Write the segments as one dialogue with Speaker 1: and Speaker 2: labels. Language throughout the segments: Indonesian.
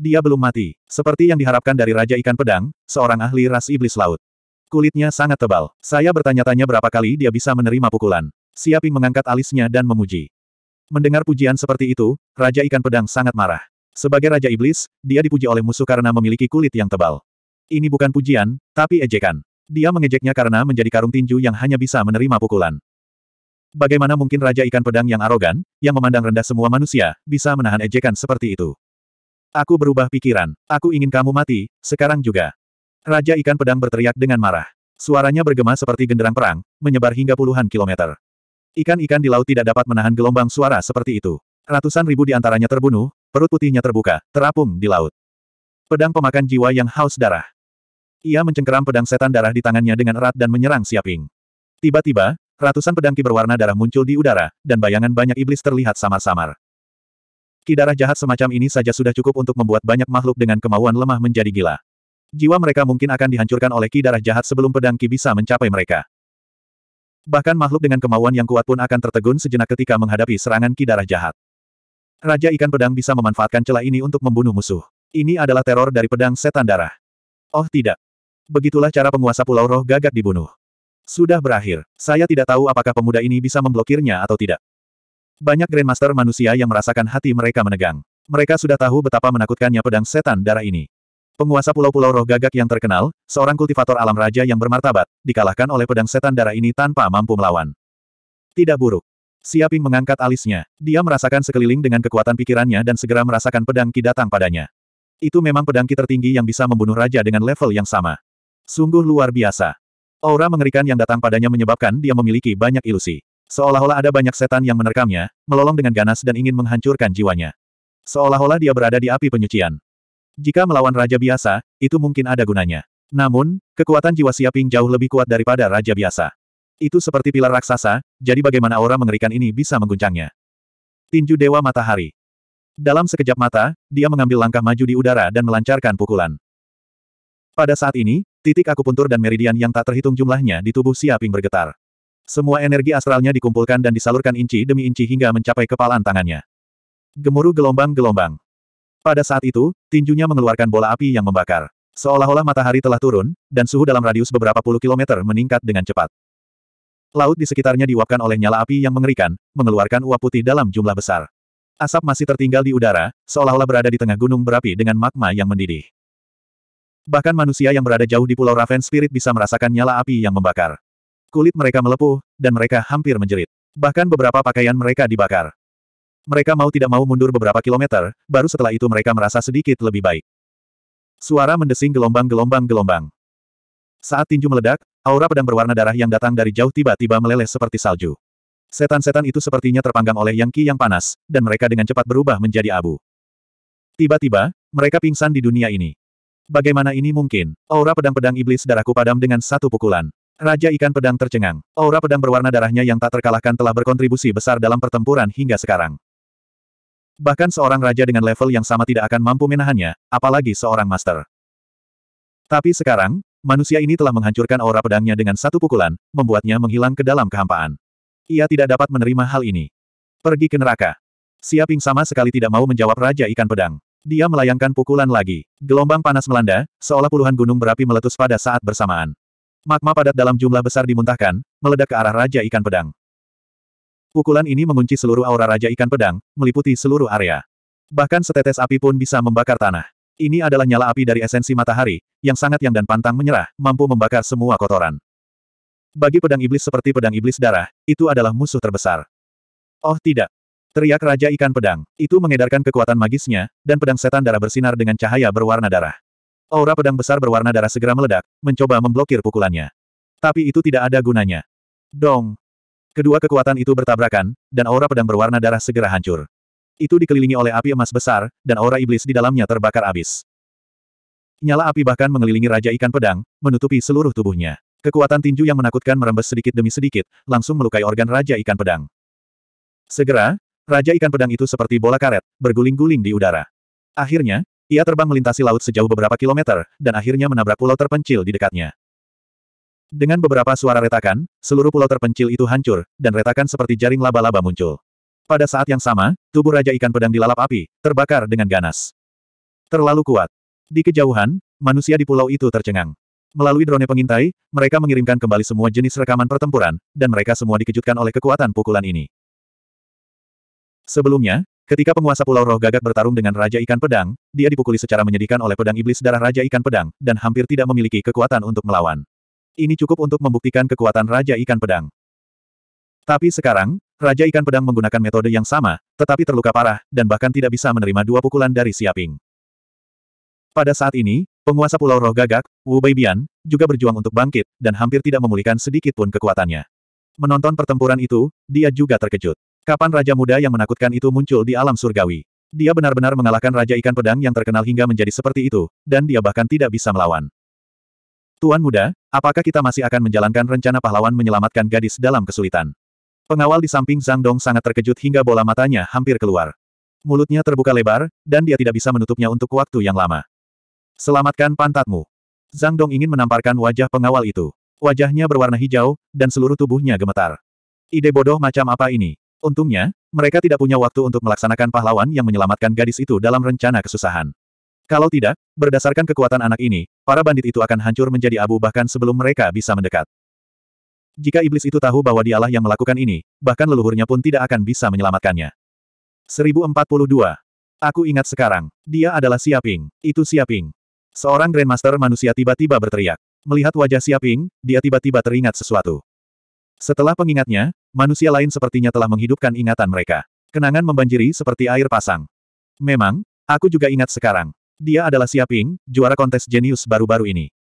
Speaker 1: Dia belum mati. Seperti yang diharapkan dari Raja Ikan Pedang, seorang ahli ras iblis laut. Kulitnya sangat tebal. Saya bertanya-tanya berapa kali dia bisa menerima pukulan. Siaping mengangkat alisnya dan memuji. Mendengar pujian seperti itu, Raja Ikan Pedang sangat marah. Sebagai Raja Iblis, dia dipuji oleh musuh karena memiliki kulit yang tebal. Ini bukan pujian, tapi ejekan. Dia mengejeknya karena menjadi karung tinju yang hanya bisa menerima pukulan. Bagaimana mungkin Raja Ikan Pedang yang arogan, yang memandang rendah semua manusia, bisa menahan ejekan seperti itu? Aku berubah pikiran. Aku ingin kamu mati, sekarang juga. Raja Ikan Pedang berteriak dengan marah. Suaranya bergema seperti genderang perang, menyebar hingga puluhan kilometer. Ikan-ikan di laut tidak dapat menahan gelombang suara seperti itu. Ratusan ribu di antaranya terbunuh, perut putihnya terbuka, terapung di laut. Pedang pemakan jiwa yang haus darah. Ia mencengkeram pedang setan darah di tangannya dengan erat dan menyerang Siaping. Tiba-tiba, ratusan pedang berwarna darah muncul di udara, dan bayangan banyak iblis terlihat samar-samar. Ki darah jahat semacam ini saja sudah cukup untuk membuat banyak makhluk dengan kemauan lemah menjadi gila. Jiwa mereka mungkin akan dihancurkan oleh ki darah jahat sebelum pedang ki bisa mencapai mereka. Bahkan makhluk dengan kemauan yang kuat pun akan tertegun sejenak ketika menghadapi serangan ki darah jahat. Raja ikan pedang bisa memanfaatkan celah ini untuk membunuh musuh. Ini adalah teror dari pedang setan darah. Oh tidak. Begitulah cara penguasa pulau roh gagak dibunuh. Sudah berakhir. Saya tidak tahu apakah pemuda ini bisa memblokirnya atau tidak. Banyak Grandmaster manusia yang merasakan hati mereka menegang. Mereka sudah tahu betapa menakutkannya pedang setan darah ini. Penguasa pulau-pulau roh gagak yang terkenal, seorang kultivator alam raja yang bermartabat, dikalahkan oleh pedang setan darah ini tanpa mampu melawan. Tidak buruk. Siaping mengangkat alisnya. Dia merasakan sekeliling dengan kekuatan pikirannya dan segera merasakan pedang ki datang padanya. Itu memang pedang ki tertinggi yang bisa membunuh raja dengan level yang sama. Sungguh luar biasa. Aura mengerikan yang datang padanya menyebabkan dia memiliki banyak ilusi. Seolah-olah ada banyak setan yang menerkamnya, melolong dengan ganas dan ingin menghancurkan jiwanya. Seolah-olah dia berada di api penyucian. Jika melawan raja biasa, itu mungkin ada gunanya. Namun, kekuatan jiwa Siaping jauh lebih kuat daripada raja biasa. Itu seperti pilar raksasa, jadi bagaimana aura mengerikan ini bisa mengguncangnya. Tinju Dewa Matahari. Dalam sekejap mata, dia mengambil langkah maju di udara dan melancarkan pukulan. Pada saat ini, titik akupuntur dan meridian yang tak terhitung jumlahnya di tubuh Siaping bergetar. Semua energi astralnya dikumpulkan dan disalurkan inci demi inci hingga mencapai kepalan tangannya. Gemuruh gelombang-gelombang. Pada saat itu, tinjunya mengeluarkan bola api yang membakar. Seolah-olah matahari telah turun, dan suhu dalam radius beberapa puluh kilometer meningkat dengan cepat. Laut di sekitarnya diuapkan oleh nyala api yang mengerikan, mengeluarkan uap putih dalam jumlah besar. Asap masih tertinggal di udara, seolah-olah berada di tengah gunung berapi dengan magma yang mendidih. Bahkan manusia yang berada jauh di Pulau Raven Spirit bisa merasakan nyala api yang membakar. Kulit mereka melepuh, dan mereka hampir menjerit. Bahkan beberapa pakaian mereka dibakar. Mereka mau tidak mau mundur beberapa kilometer, baru setelah itu mereka merasa sedikit lebih baik. Suara mendesing gelombang-gelombang-gelombang. Saat tinju meledak, aura pedang berwarna darah yang datang dari jauh tiba-tiba meleleh seperti salju. Setan-setan itu sepertinya terpanggang oleh yang ki yang panas, dan mereka dengan cepat berubah menjadi abu. Tiba-tiba, mereka pingsan di dunia ini. Bagaimana ini mungkin? Aura pedang-pedang iblis darahku padam dengan satu pukulan. Raja Ikan Pedang tercengang. Aura pedang berwarna darahnya yang tak terkalahkan telah berkontribusi besar dalam pertempuran hingga sekarang. Bahkan seorang raja dengan level yang sama tidak akan mampu menahannya, apalagi seorang master. Tapi sekarang, manusia ini telah menghancurkan aura pedangnya dengan satu pukulan, membuatnya menghilang ke dalam kehampaan. Ia tidak dapat menerima hal ini. Pergi ke neraka. Siaping sama sekali tidak mau menjawab Raja Ikan Pedang. Dia melayangkan pukulan lagi. Gelombang panas melanda, seolah puluhan gunung berapi meletus pada saat bersamaan. Magma padat dalam jumlah besar dimuntahkan, meledak ke arah Raja Ikan Pedang. Pukulan ini mengunci seluruh aura Raja Ikan Pedang, meliputi seluruh area. Bahkan setetes api pun bisa membakar tanah. Ini adalah nyala api dari esensi matahari, yang sangat yang dan pantang menyerah, mampu membakar semua kotoran. Bagi pedang iblis seperti pedang iblis darah, itu adalah musuh terbesar. Oh tidak! Teriak Raja Ikan Pedang, itu mengedarkan kekuatan magisnya, dan pedang setan darah bersinar dengan cahaya berwarna darah. Aura pedang besar berwarna darah segera meledak, mencoba memblokir pukulannya. Tapi itu tidak ada gunanya. Dong! Kedua kekuatan itu bertabrakan, dan aura pedang berwarna darah segera hancur. Itu dikelilingi oleh api emas besar, dan aura iblis di dalamnya terbakar abis. Nyala api bahkan mengelilingi Raja Ikan Pedang, menutupi seluruh tubuhnya. Kekuatan tinju yang menakutkan merembes sedikit demi sedikit, langsung melukai organ Raja Ikan Pedang. Segera, Raja Ikan Pedang itu seperti bola karet, berguling-guling di udara. Akhirnya, ia terbang melintasi laut sejauh beberapa kilometer, dan akhirnya menabrak pulau terpencil di dekatnya. Dengan beberapa suara retakan, seluruh pulau terpencil itu hancur, dan retakan seperti jaring laba-laba muncul. Pada saat yang sama, tubuh Raja Ikan Pedang dilalap api, terbakar dengan ganas. Terlalu kuat. Di kejauhan, manusia di pulau itu tercengang. Melalui drone pengintai, mereka mengirimkan kembali semua jenis rekaman pertempuran, dan mereka semua dikejutkan oleh kekuatan pukulan ini. Sebelumnya, Ketika penguasa Pulau Roh Gagak bertarung dengan Raja Ikan Pedang, dia dipukuli secara menyedihkan oleh pedang iblis darah Raja Ikan Pedang, dan hampir tidak memiliki kekuatan untuk melawan. Ini cukup untuk membuktikan kekuatan Raja Ikan Pedang. Tapi sekarang, Raja Ikan Pedang menggunakan metode yang sama, tetapi terluka parah, dan bahkan tidak bisa menerima dua pukulan dari Siaping. Pada saat ini, penguasa Pulau Roh Gagak, Wu Beibian, juga berjuang untuk bangkit, dan hampir tidak memulihkan sedikit pun kekuatannya. Menonton pertempuran itu, dia juga terkejut. Kapan Raja Muda yang menakutkan itu muncul di alam surgawi. Dia benar-benar mengalahkan Raja Ikan Pedang yang terkenal hingga menjadi seperti itu, dan dia bahkan tidak bisa melawan. Tuan Muda, apakah kita masih akan menjalankan rencana pahlawan menyelamatkan gadis dalam kesulitan? Pengawal di samping Zhang Dong sangat terkejut hingga bola matanya hampir keluar. Mulutnya terbuka lebar, dan dia tidak bisa menutupnya untuk waktu yang lama. Selamatkan pantatmu. Zhang Dong ingin menamparkan wajah pengawal itu. Wajahnya berwarna hijau, dan seluruh tubuhnya gemetar. Ide bodoh macam apa ini? Untungnya, mereka tidak punya waktu untuk melaksanakan pahlawan yang menyelamatkan gadis itu dalam rencana kesusahan. Kalau tidak, berdasarkan kekuatan anak ini, para bandit itu akan hancur menjadi abu bahkan sebelum mereka bisa mendekat. Jika iblis itu tahu bahwa dialah yang melakukan ini, bahkan leluhurnya pun tidak akan bisa menyelamatkannya. 1042. Aku ingat sekarang. Dia adalah Siaping. Itu Siaping. Seorang Grandmaster manusia tiba-tiba berteriak. Melihat wajah Siaping, dia tiba-tiba teringat sesuatu. Setelah pengingatnya, manusia lain sepertinya telah menghidupkan ingatan mereka. Kenangan membanjiri seperti air pasang. Memang, aku juga ingat sekarang. Dia adalah Siaping, juara kontes jenius baru-baru ini.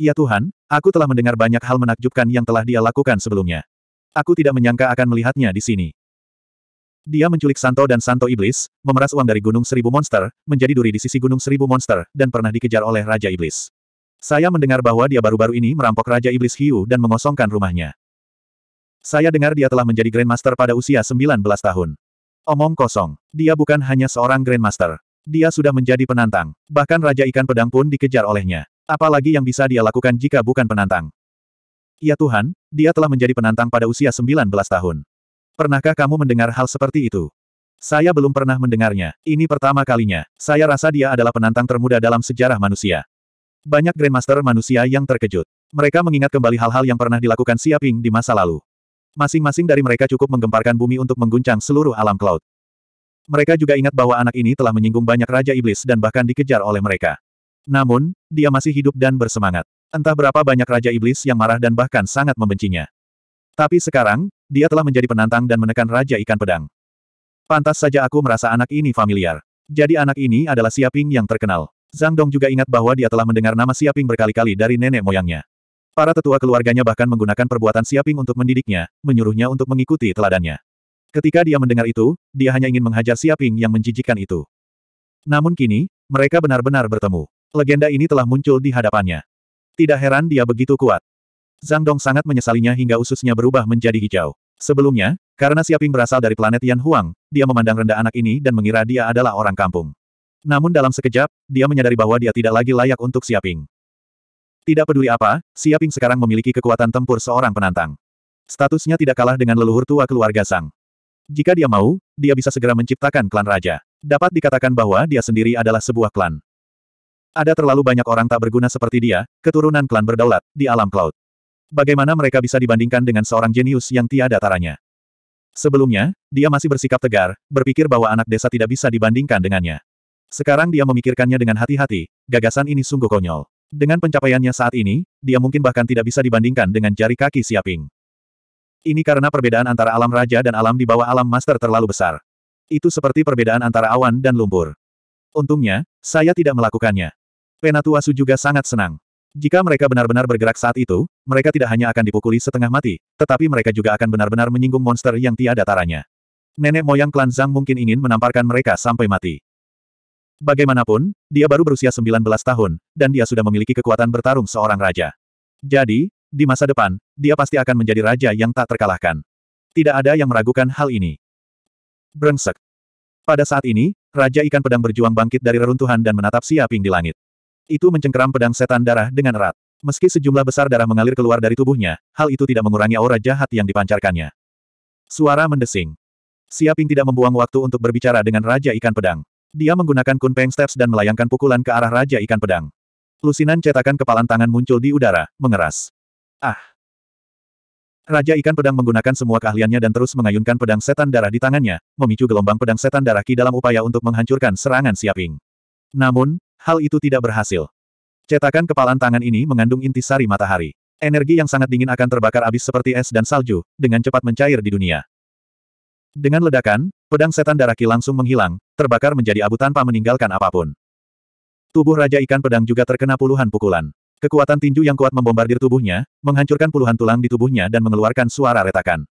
Speaker 1: Ya Tuhan, aku telah mendengar banyak hal menakjubkan yang telah dia lakukan sebelumnya. Aku tidak menyangka akan melihatnya di sini. Dia menculik Santo dan Santo Iblis, memeras uang dari Gunung Seribu Monster, menjadi duri di sisi Gunung Seribu Monster, dan pernah dikejar oleh Raja Iblis. Saya mendengar bahwa dia baru-baru ini merampok Raja Iblis Hiu dan mengosongkan rumahnya. Saya dengar dia telah menjadi Grandmaster pada usia 19 tahun. Omong kosong. Dia bukan hanya seorang Grandmaster. Dia sudah menjadi penantang. Bahkan Raja Ikan Pedang pun dikejar olehnya. Apalagi yang bisa dia lakukan jika bukan penantang? Ya Tuhan, dia telah menjadi penantang pada usia 19 tahun. Pernahkah kamu mendengar hal seperti itu? Saya belum pernah mendengarnya. Ini pertama kalinya. Saya rasa dia adalah penantang termuda dalam sejarah manusia. Banyak Grandmaster manusia yang terkejut. Mereka mengingat kembali hal-hal yang pernah dilakukan Siaping di masa lalu. Masing-masing dari mereka cukup menggemparkan bumi untuk mengguncang seluruh alam cloud. Mereka juga ingat bahwa anak ini telah menyinggung banyak Raja Iblis dan bahkan dikejar oleh mereka. Namun, dia masih hidup dan bersemangat. Entah berapa banyak Raja Iblis yang marah dan bahkan sangat membencinya. Tapi sekarang, dia telah menjadi penantang dan menekan Raja Ikan Pedang. Pantas saja aku merasa anak ini familiar. Jadi anak ini adalah Siaping yang terkenal. Zhang Dong juga ingat bahwa dia telah mendengar nama Siaping berkali-kali dari nenek moyangnya. Para tetua keluarganya bahkan menggunakan perbuatan Siaping untuk mendidiknya, menyuruhnya untuk mengikuti teladannya. Ketika dia mendengar itu, dia hanya ingin menghajar Siaping yang menjijikkan itu. Namun kini, mereka benar-benar bertemu. Legenda ini telah muncul di hadapannya. Tidak heran dia begitu kuat. Zhang Dong sangat menyesalinya hingga ususnya berubah menjadi hijau. Sebelumnya, karena Siaping berasal dari planet Yan Huang, dia memandang rendah anak ini dan mengira dia adalah orang kampung. Namun dalam sekejap, dia menyadari bahwa dia tidak lagi layak untuk Siaping. Tidak peduli apa, Siaping sekarang memiliki kekuatan tempur seorang penantang. Statusnya tidak kalah dengan leluhur tua keluarga Sang. Jika dia mau, dia bisa segera menciptakan klan raja. Dapat dikatakan bahwa dia sendiri adalah sebuah klan. Ada terlalu banyak orang tak berguna seperti dia, keturunan klan berdaulat, di alam cloud. Bagaimana mereka bisa dibandingkan dengan seorang jenius yang tiada taranya? Sebelumnya, dia masih bersikap tegar, berpikir bahwa anak desa tidak bisa dibandingkan dengannya. Sekarang dia memikirkannya dengan hati-hati, gagasan ini sungguh konyol. Dengan pencapaiannya saat ini, dia mungkin bahkan tidak bisa dibandingkan dengan jari kaki Siaping. Ini karena perbedaan antara alam raja dan alam di bawah alam master terlalu besar. Itu seperti perbedaan antara awan dan lumpur. Untungnya, saya tidak melakukannya. Penatuasu juga sangat senang. Jika mereka benar-benar bergerak saat itu, mereka tidak hanya akan dipukuli setengah mati, tetapi mereka juga akan benar-benar menyinggung monster yang tiada taranya. Nenek moyang klan Zhang mungkin ingin menamparkan mereka sampai mati. Bagaimanapun, dia baru berusia 19 tahun, dan dia sudah memiliki kekuatan bertarung seorang raja. Jadi, di masa depan, dia pasti akan menjadi raja yang tak terkalahkan. Tidak ada yang meragukan hal ini. Brengsek. Pada saat ini, Raja Ikan Pedang berjuang bangkit dari reruntuhan dan menatap Siaping di langit. Itu mencengkeram pedang setan darah dengan erat. Meski sejumlah besar darah mengalir keluar dari tubuhnya, hal itu tidak mengurangi aura jahat yang dipancarkannya. Suara mendesing. Siaping tidak membuang waktu untuk berbicara dengan Raja Ikan Pedang. Dia menggunakan Kunpeng Steps dan melayangkan pukulan ke arah Raja Ikan Pedang. Lusinan cetakan kepalan tangan muncul di udara, mengeras. Ah! Raja Ikan Pedang menggunakan semua keahliannya dan terus mengayunkan pedang setan darah di tangannya, memicu gelombang pedang setan darah Ki dalam upaya untuk menghancurkan serangan Siaping. Namun, hal itu tidak berhasil. Cetakan kepalan tangan ini mengandung inti sari matahari. Energi yang sangat dingin akan terbakar abis seperti es dan salju, dengan cepat mencair di dunia. Dengan ledakan, pedang setan darah Ki langsung menghilang, terbakar menjadi abu tanpa meninggalkan apapun. Tubuh Raja Ikan Pedang juga terkena puluhan pukulan. Kekuatan tinju yang kuat membombardir tubuhnya, menghancurkan puluhan tulang di tubuhnya dan mengeluarkan suara retakan.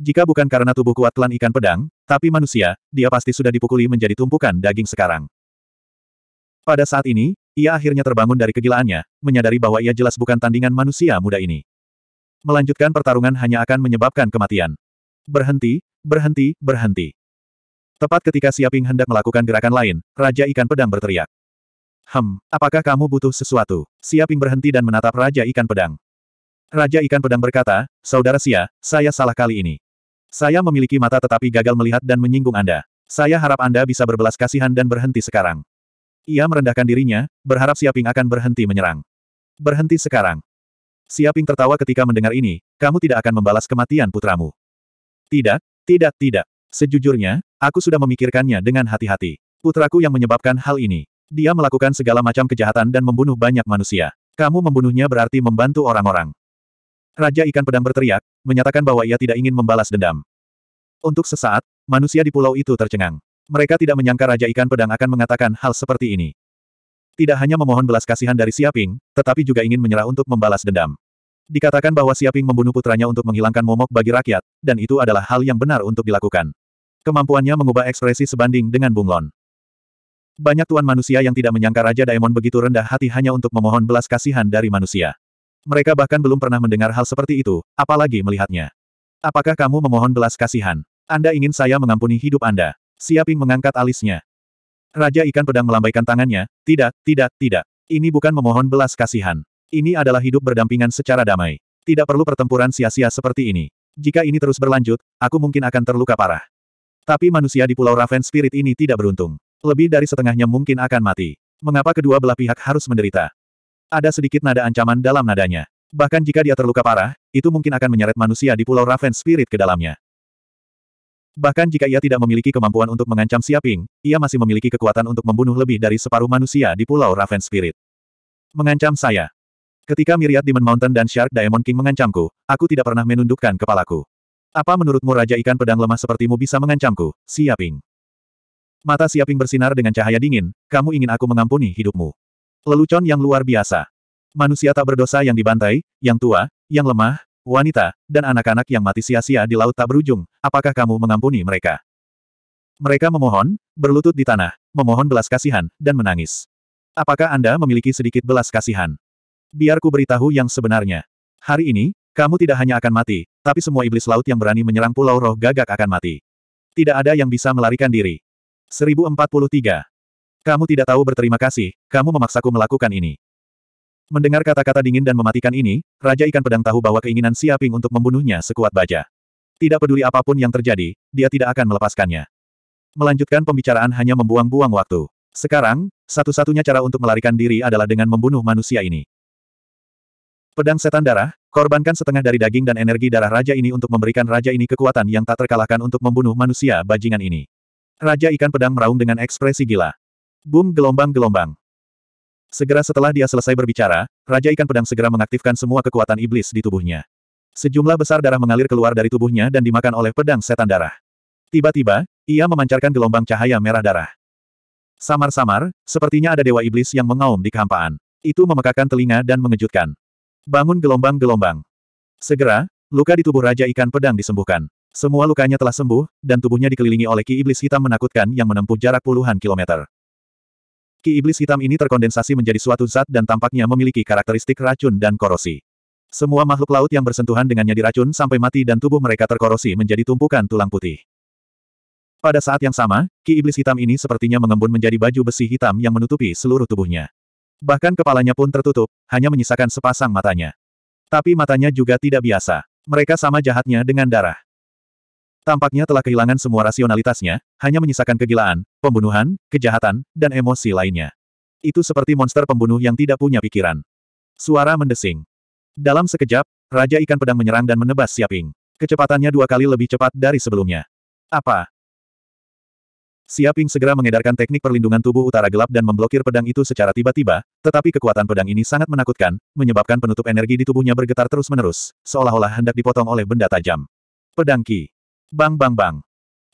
Speaker 1: Jika bukan karena tubuh kuat klan ikan pedang, tapi manusia, dia pasti sudah dipukuli menjadi tumpukan daging sekarang. Pada saat ini, ia akhirnya terbangun dari kegilaannya, menyadari bahwa ia jelas bukan tandingan manusia muda ini. Melanjutkan pertarungan hanya akan menyebabkan kematian. Berhenti, berhenti, berhenti. Tepat ketika Siaping hendak melakukan gerakan lain, Raja Ikan Pedang berteriak. Hem, apakah kamu butuh sesuatu? Siaping berhenti dan menatap Raja Ikan Pedang. Raja Ikan Pedang berkata, Saudara Sia, saya salah kali ini. Saya memiliki mata tetapi gagal melihat dan menyinggung Anda. Saya harap Anda bisa berbelas kasihan dan berhenti sekarang. Ia merendahkan dirinya, berharap Siaping akan berhenti menyerang. Berhenti sekarang. Siaping tertawa ketika mendengar ini, kamu tidak akan membalas kematian putramu. Tidak, tidak, tidak. Sejujurnya, aku sudah memikirkannya dengan hati-hati. Putraku yang menyebabkan hal ini. Dia melakukan segala macam kejahatan dan membunuh banyak manusia. Kamu membunuhnya berarti membantu orang-orang. Raja Ikan Pedang berteriak, menyatakan bahwa ia tidak ingin membalas dendam. Untuk sesaat, manusia di pulau itu tercengang. Mereka tidak menyangka Raja Ikan Pedang akan mengatakan hal seperti ini. Tidak hanya memohon belas kasihan dari Siaping, tetapi juga ingin menyerah untuk membalas dendam. Dikatakan bahwa Siaping membunuh putranya untuk menghilangkan momok bagi rakyat, dan itu adalah hal yang benar untuk dilakukan. Kemampuannya mengubah ekspresi sebanding dengan bunglon. Banyak tuan manusia yang tidak menyangka Raja Daemon begitu rendah hati hanya untuk memohon belas kasihan dari manusia. Mereka bahkan belum pernah mendengar hal seperti itu, apalagi melihatnya. Apakah kamu memohon belas kasihan? Anda ingin saya mengampuni hidup Anda? Siaping mengangkat alisnya. Raja ikan pedang melambaikan tangannya, tidak, tidak, tidak. Ini bukan memohon belas kasihan. Ini adalah hidup berdampingan secara damai. Tidak perlu pertempuran sia-sia seperti ini. Jika ini terus berlanjut, aku mungkin akan terluka parah. Tapi manusia di Pulau Raven Spirit ini tidak beruntung. Lebih dari setengahnya mungkin akan mati. Mengapa kedua belah pihak harus menderita? Ada sedikit nada ancaman dalam nadanya. Bahkan jika dia terluka parah, itu mungkin akan menyeret manusia di Pulau Raven Spirit ke dalamnya. Bahkan jika ia tidak memiliki kemampuan untuk mengancam Siaping, ia masih memiliki kekuatan untuk membunuh lebih dari separuh manusia di Pulau Raven Spirit. Mengancam saya. Ketika Myriad Demon Mountain dan Shark Diamond King mengancamku, aku tidak pernah menundukkan kepalaku. Apa menurutmu Raja Ikan Pedang Lemah sepertimu bisa mengancamku, Siaping? Mata Siaping bersinar dengan cahaya dingin, kamu ingin aku mengampuni hidupmu. Lelucon yang luar biasa. Manusia tak berdosa yang dibantai, yang tua, yang lemah, wanita, dan anak-anak yang mati sia-sia di laut tak berujung, apakah kamu mengampuni mereka? Mereka memohon, berlutut di tanah, memohon belas kasihan, dan menangis. Apakah Anda memiliki sedikit belas kasihan? Biar ku beritahu yang sebenarnya. Hari ini, kamu tidak hanya akan mati, tapi semua iblis laut yang berani menyerang pulau roh gagak akan mati. Tidak ada yang bisa melarikan diri. 1043. Kamu tidak tahu berterima kasih, kamu memaksaku melakukan ini. Mendengar kata-kata dingin dan mematikan ini, Raja Ikan Pedang tahu bahwa keinginan Siaping untuk membunuhnya sekuat baja. Tidak peduli apapun yang terjadi, dia tidak akan melepaskannya. Melanjutkan pembicaraan hanya membuang-buang waktu. Sekarang, satu-satunya cara untuk melarikan diri adalah dengan membunuh manusia ini. Pedang setan darah, korbankan setengah dari daging dan energi darah raja ini untuk memberikan raja ini kekuatan yang tak terkalahkan untuk membunuh manusia bajingan ini. Raja ikan pedang meraung dengan ekspresi gila. Boom gelombang-gelombang. Segera setelah dia selesai berbicara, Raja Ikan Pedang segera mengaktifkan semua kekuatan iblis di tubuhnya. Sejumlah besar darah mengalir keluar dari tubuhnya dan dimakan oleh pedang setan darah. Tiba-tiba, ia memancarkan gelombang cahaya merah darah. Samar-samar, sepertinya ada dewa iblis yang mengaum di kehampaan. Itu memekakan telinga dan mengejutkan. Bangun gelombang-gelombang. Segera, luka di tubuh Raja Ikan Pedang disembuhkan. Semua lukanya telah sembuh, dan tubuhnya dikelilingi oleh Ki Iblis Hitam menakutkan yang menempuh jarak puluhan kilometer. Ki Iblis Hitam ini terkondensasi menjadi suatu zat dan tampaknya memiliki karakteristik racun dan korosi. Semua makhluk laut yang bersentuhan dengannya diracun sampai mati dan tubuh mereka terkorosi menjadi tumpukan tulang putih. Pada saat yang sama, Ki Iblis Hitam ini sepertinya mengembun menjadi baju besi hitam yang menutupi seluruh tubuhnya. Bahkan kepalanya pun tertutup, hanya menyisakan sepasang matanya. Tapi matanya juga tidak biasa. Mereka sama jahatnya dengan darah. Tampaknya telah kehilangan semua rasionalitasnya, hanya menyisakan kegilaan, pembunuhan, kejahatan, dan emosi lainnya. Itu seperti monster pembunuh yang tidak punya pikiran. Suara mendesing. Dalam sekejap, Raja Ikan Pedang menyerang dan menebas Siaping. Kecepatannya dua kali lebih cepat dari sebelumnya. Apa? Siaping segera mengedarkan teknik perlindungan tubuh utara gelap dan memblokir pedang itu secara tiba-tiba, tetapi kekuatan pedang ini sangat menakutkan, menyebabkan penutup energi di tubuhnya bergetar terus-menerus, seolah-olah hendak dipotong oleh benda tajam. Pedang Ki. Bang bang bang.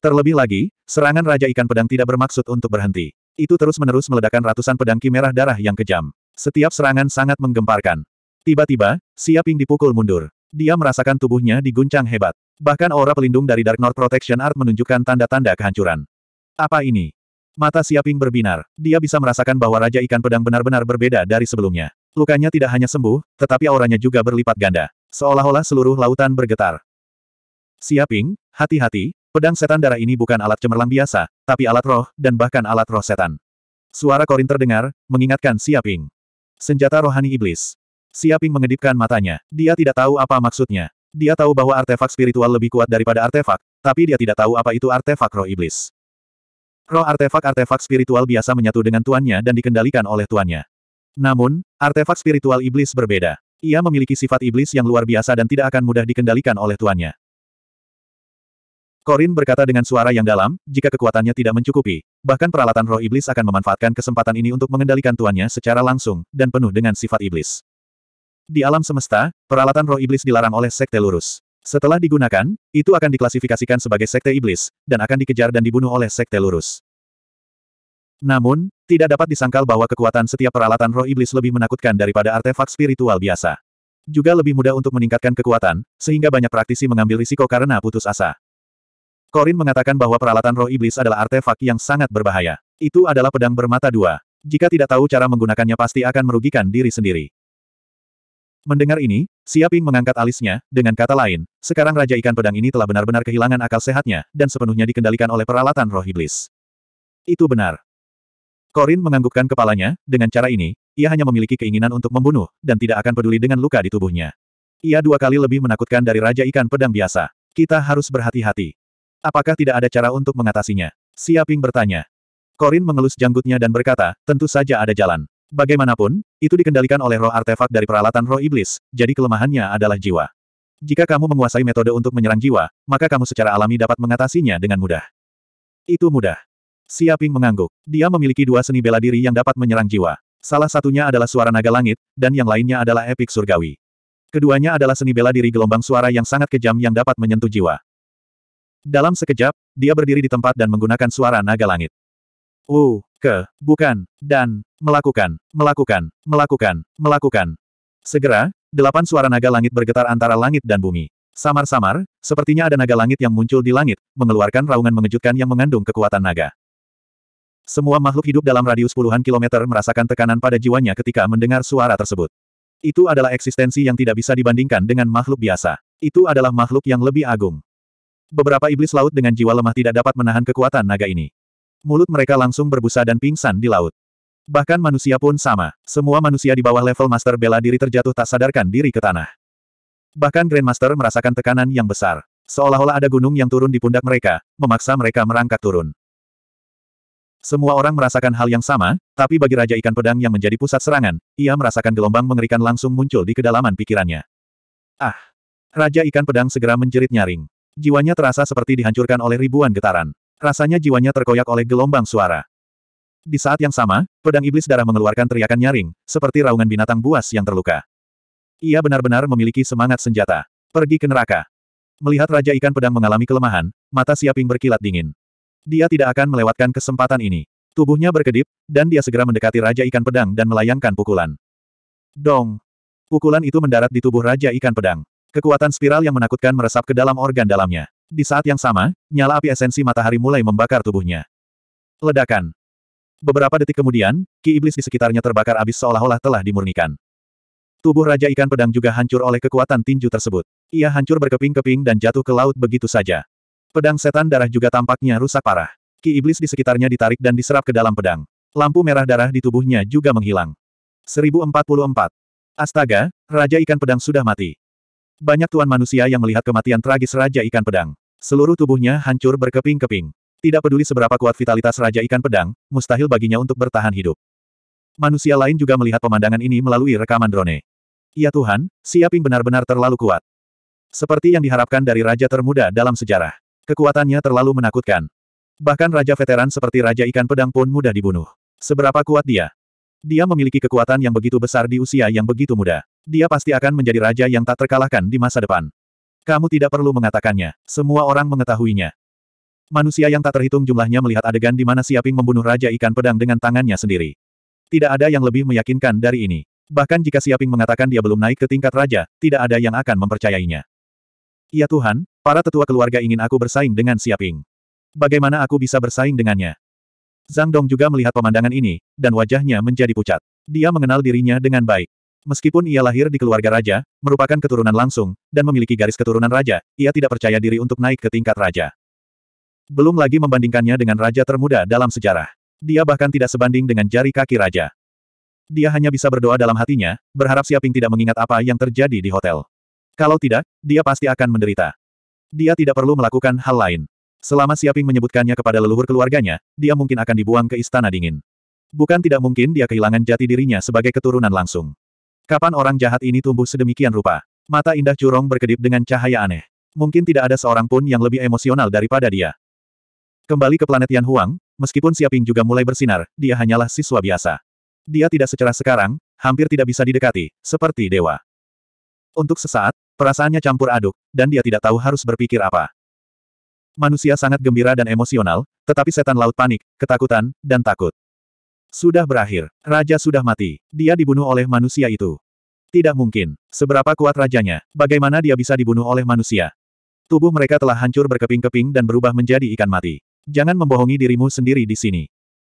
Speaker 1: Terlebih lagi, serangan Raja Ikan Pedang tidak bermaksud untuk berhenti. Itu terus-menerus meledakkan ratusan pedang Ki merah darah yang kejam. Setiap serangan sangat menggemparkan. Tiba-tiba, Siaping dipukul mundur. Dia merasakan tubuhnya diguncang hebat. Bahkan aura pelindung dari Dark North Protection Art menunjukkan tanda-tanda kehancuran. Apa ini? Mata Siaping berbinar. Dia bisa merasakan bahwa Raja Ikan Pedang benar-benar berbeda dari sebelumnya. Lukanya tidak hanya sembuh, tetapi auranya juga berlipat ganda. Seolah-olah seluruh lautan bergetar. Siaping, hati-hati, pedang setan darah ini bukan alat cemerlang biasa, tapi alat roh, dan bahkan alat roh setan. Suara Korin terdengar, mengingatkan Siaping. Senjata rohani iblis. Siaping mengedipkan matanya. Dia tidak tahu apa maksudnya. Dia tahu bahwa artefak spiritual lebih kuat daripada artefak, tapi dia tidak tahu apa itu artefak roh iblis. Roh artefak-artefak spiritual biasa menyatu dengan tuannya dan dikendalikan oleh tuannya. Namun, artefak spiritual iblis berbeda. Ia memiliki sifat iblis yang luar biasa dan tidak akan mudah dikendalikan oleh tuannya. Korin berkata dengan suara yang dalam, jika kekuatannya tidak mencukupi, bahkan peralatan roh iblis akan memanfaatkan kesempatan ini untuk mengendalikan tuannya secara langsung, dan penuh dengan sifat iblis. Di alam semesta, peralatan roh iblis dilarang oleh Sekte Lurus. Setelah digunakan, itu akan diklasifikasikan sebagai sekte iblis, dan akan dikejar dan dibunuh oleh sekte lurus. Namun, tidak dapat disangkal bahwa kekuatan setiap peralatan roh iblis lebih menakutkan daripada artefak spiritual biasa. Juga lebih mudah untuk meningkatkan kekuatan, sehingga banyak praktisi mengambil risiko karena putus asa. Korin mengatakan bahwa peralatan roh iblis adalah artefak yang sangat berbahaya. Itu adalah pedang bermata dua. Jika tidak tahu cara menggunakannya pasti akan merugikan diri sendiri. Mendengar ini, Siaping mengangkat alisnya, dengan kata lain, sekarang Raja Ikan Pedang ini telah benar-benar kehilangan akal sehatnya, dan sepenuhnya dikendalikan oleh peralatan roh iblis. Itu benar. Korin menganggukkan kepalanya, dengan cara ini, ia hanya memiliki keinginan untuk membunuh, dan tidak akan peduli dengan luka di tubuhnya. Ia dua kali lebih menakutkan dari Raja Ikan Pedang biasa. Kita harus berhati-hati. Apakah tidak ada cara untuk mengatasinya? Siaping bertanya. Korin mengelus janggutnya dan berkata, tentu saja ada jalan. Bagaimanapun, itu dikendalikan oleh roh artefak dari peralatan roh iblis, jadi kelemahannya adalah jiwa. Jika kamu menguasai metode untuk menyerang jiwa, maka kamu secara alami dapat mengatasinya dengan mudah. Itu mudah. Siaping mengangguk. Dia memiliki dua seni bela diri yang dapat menyerang jiwa. Salah satunya adalah suara naga langit, dan yang lainnya adalah epik surgawi. Keduanya adalah seni bela diri gelombang suara yang sangat kejam yang dapat menyentuh jiwa. Dalam sekejap, dia berdiri di tempat dan menggunakan suara naga langit. Uh, ke, bukan, dan, melakukan, melakukan, melakukan, melakukan. Segera, delapan suara naga langit bergetar antara langit dan bumi. Samar-samar, sepertinya ada naga langit yang muncul di langit, mengeluarkan raungan mengejutkan yang mengandung kekuatan naga. Semua makhluk hidup dalam radius puluhan kilometer merasakan tekanan pada jiwanya ketika mendengar suara tersebut. Itu adalah eksistensi yang tidak bisa dibandingkan dengan makhluk biasa. Itu adalah makhluk yang lebih agung. Beberapa iblis laut dengan jiwa lemah tidak dapat menahan kekuatan naga ini mulut mereka langsung berbusa dan pingsan di laut. Bahkan manusia pun sama, semua manusia di bawah level master bela diri terjatuh tak sadarkan diri ke tanah. Bahkan Grandmaster merasakan tekanan yang besar. Seolah-olah ada gunung yang turun di pundak mereka, memaksa mereka merangkak turun. Semua orang merasakan hal yang sama, tapi bagi Raja Ikan Pedang yang menjadi pusat serangan, ia merasakan gelombang mengerikan langsung muncul di kedalaman pikirannya. Ah! Raja Ikan Pedang segera menjerit nyaring. Jiwanya terasa seperti dihancurkan oleh ribuan getaran. Rasanya jiwanya terkoyak oleh gelombang suara. Di saat yang sama, pedang iblis darah mengeluarkan teriakan nyaring, seperti raungan binatang buas yang terluka. Ia benar-benar memiliki semangat senjata. Pergi ke neraka. Melihat Raja Ikan Pedang mengalami kelemahan, mata Siaping berkilat dingin. Dia tidak akan melewatkan kesempatan ini. Tubuhnya berkedip, dan dia segera mendekati Raja Ikan Pedang dan melayangkan pukulan. Dong! Pukulan itu mendarat di tubuh Raja Ikan Pedang. Kekuatan spiral yang menakutkan meresap ke dalam organ dalamnya. Di saat yang sama, nyala api esensi matahari mulai membakar tubuhnya. Ledakan. Beberapa detik kemudian, ki iblis di sekitarnya terbakar abis seolah-olah telah dimurnikan. Tubuh Raja Ikan Pedang juga hancur oleh kekuatan tinju tersebut. Ia hancur berkeping-keping dan jatuh ke laut begitu saja. Pedang setan darah juga tampaknya rusak parah. Ki iblis di sekitarnya ditarik dan diserap ke dalam pedang. Lampu merah darah di tubuhnya juga menghilang. 1044. Astaga, Raja Ikan Pedang sudah mati. Banyak tuan manusia yang melihat kematian tragis Raja Ikan Pedang. Seluruh tubuhnya hancur berkeping-keping. Tidak peduli seberapa kuat vitalitas Raja Ikan Pedang, mustahil baginya untuk bertahan hidup. Manusia lain juga melihat pemandangan ini melalui rekaman drone. Ya Tuhan, Siaping benar-benar terlalu kuat. Seperti yang diharapkan dari Raja Termuda dalam sejarah. Kekuatannya terlalu menakutkan. Bahkan Raja Veteran seperti Raja Ikan Pedang pun mudah dibunuh. Seberapa kuat dia? Dia memiliki kekuatan yang begitu besar di usia yang begitu muda. Dia pasti akan menjadi raja yang tak terkalahkan di masa depan. Kamu tidak perlu mengatakannya. Semua orang mengetahuinya. Manusia yang tak terhitung jumlahnya melihat adegan di mana Siaping membunuh Raja Ikan Pedang dengan tangannya sendiri. Tidak ada yang lebih meyakinkan dari ini. Bahkan jika Siaping mengatakan dia belum naik ke tingkat raja, tidak ada yang akan mempercayainya. Ya Tuhan, para tetua keluarga ingin aku bersaing dengan Siaping. Bagaimana aku bisa bersaing dengannya? Zhang Dong juga melihat pemandangan ini, dan wajahnya menjadi pucat. Dia mengenal dirinya dengan baik. Meskipun ia lahir di keluarga raja, merupakan keturunan langsung, dan memiliki garis keturunan raja, ia tidak percaya diri untuk naik ke tingkat raja. Belum lagi membandingkannya dengan raja termuda dalam sejarah. Dia bahkan tidak sebanding dengan jari kaki raja. Dia hanya bisa berdoa dalam hatinya, berharap Siaping tidak mengingat apa yang terjadi di hotel. Kalau tidak, dia pasti akan menderita. Dia tidak perlu melakukan hal lain. Selama Siaping menyebutkannya kepada leluhur keluarganya, dia mungkin akan dibuang ke istana dingin. Bukan tidak mungkin dia kehilangan jati dirinya sebagai keturunan langsung. Kapan orang jahat ini tumbuh sedemikian rupa? Mata indah Curong berkedip dengan cahaya aneh. Mungkin tidak ada seorang pun yang lebih emosional daripada dia. Kembali ke planet Yan Huang, meskipun Siaping juga mulai bersinar, dia hanyalah siswa biasa. Dia tidak secara sekarang, hampir tidak bisa didekati, seperti dewa. Untuk sesaat, perasaannya campur aduk, dan dia tidak tahu harus berpikir apa. Manusia sangat gembira dan emosional, tetapi setan laut panik, ketakutan, dan takut. Sudah berakhir. Raja sudah mati. Dia dibunuh oleh manusia itu. Tidak mungkin. Seberapa kuat rajanya, bagaimana dia bisa dibunuh oleh manusia? Tubuh mereka telah hancur berkeping-keping dan berubah menjadi ikan mati. Jangan membohongi dirimu sendiri di sini.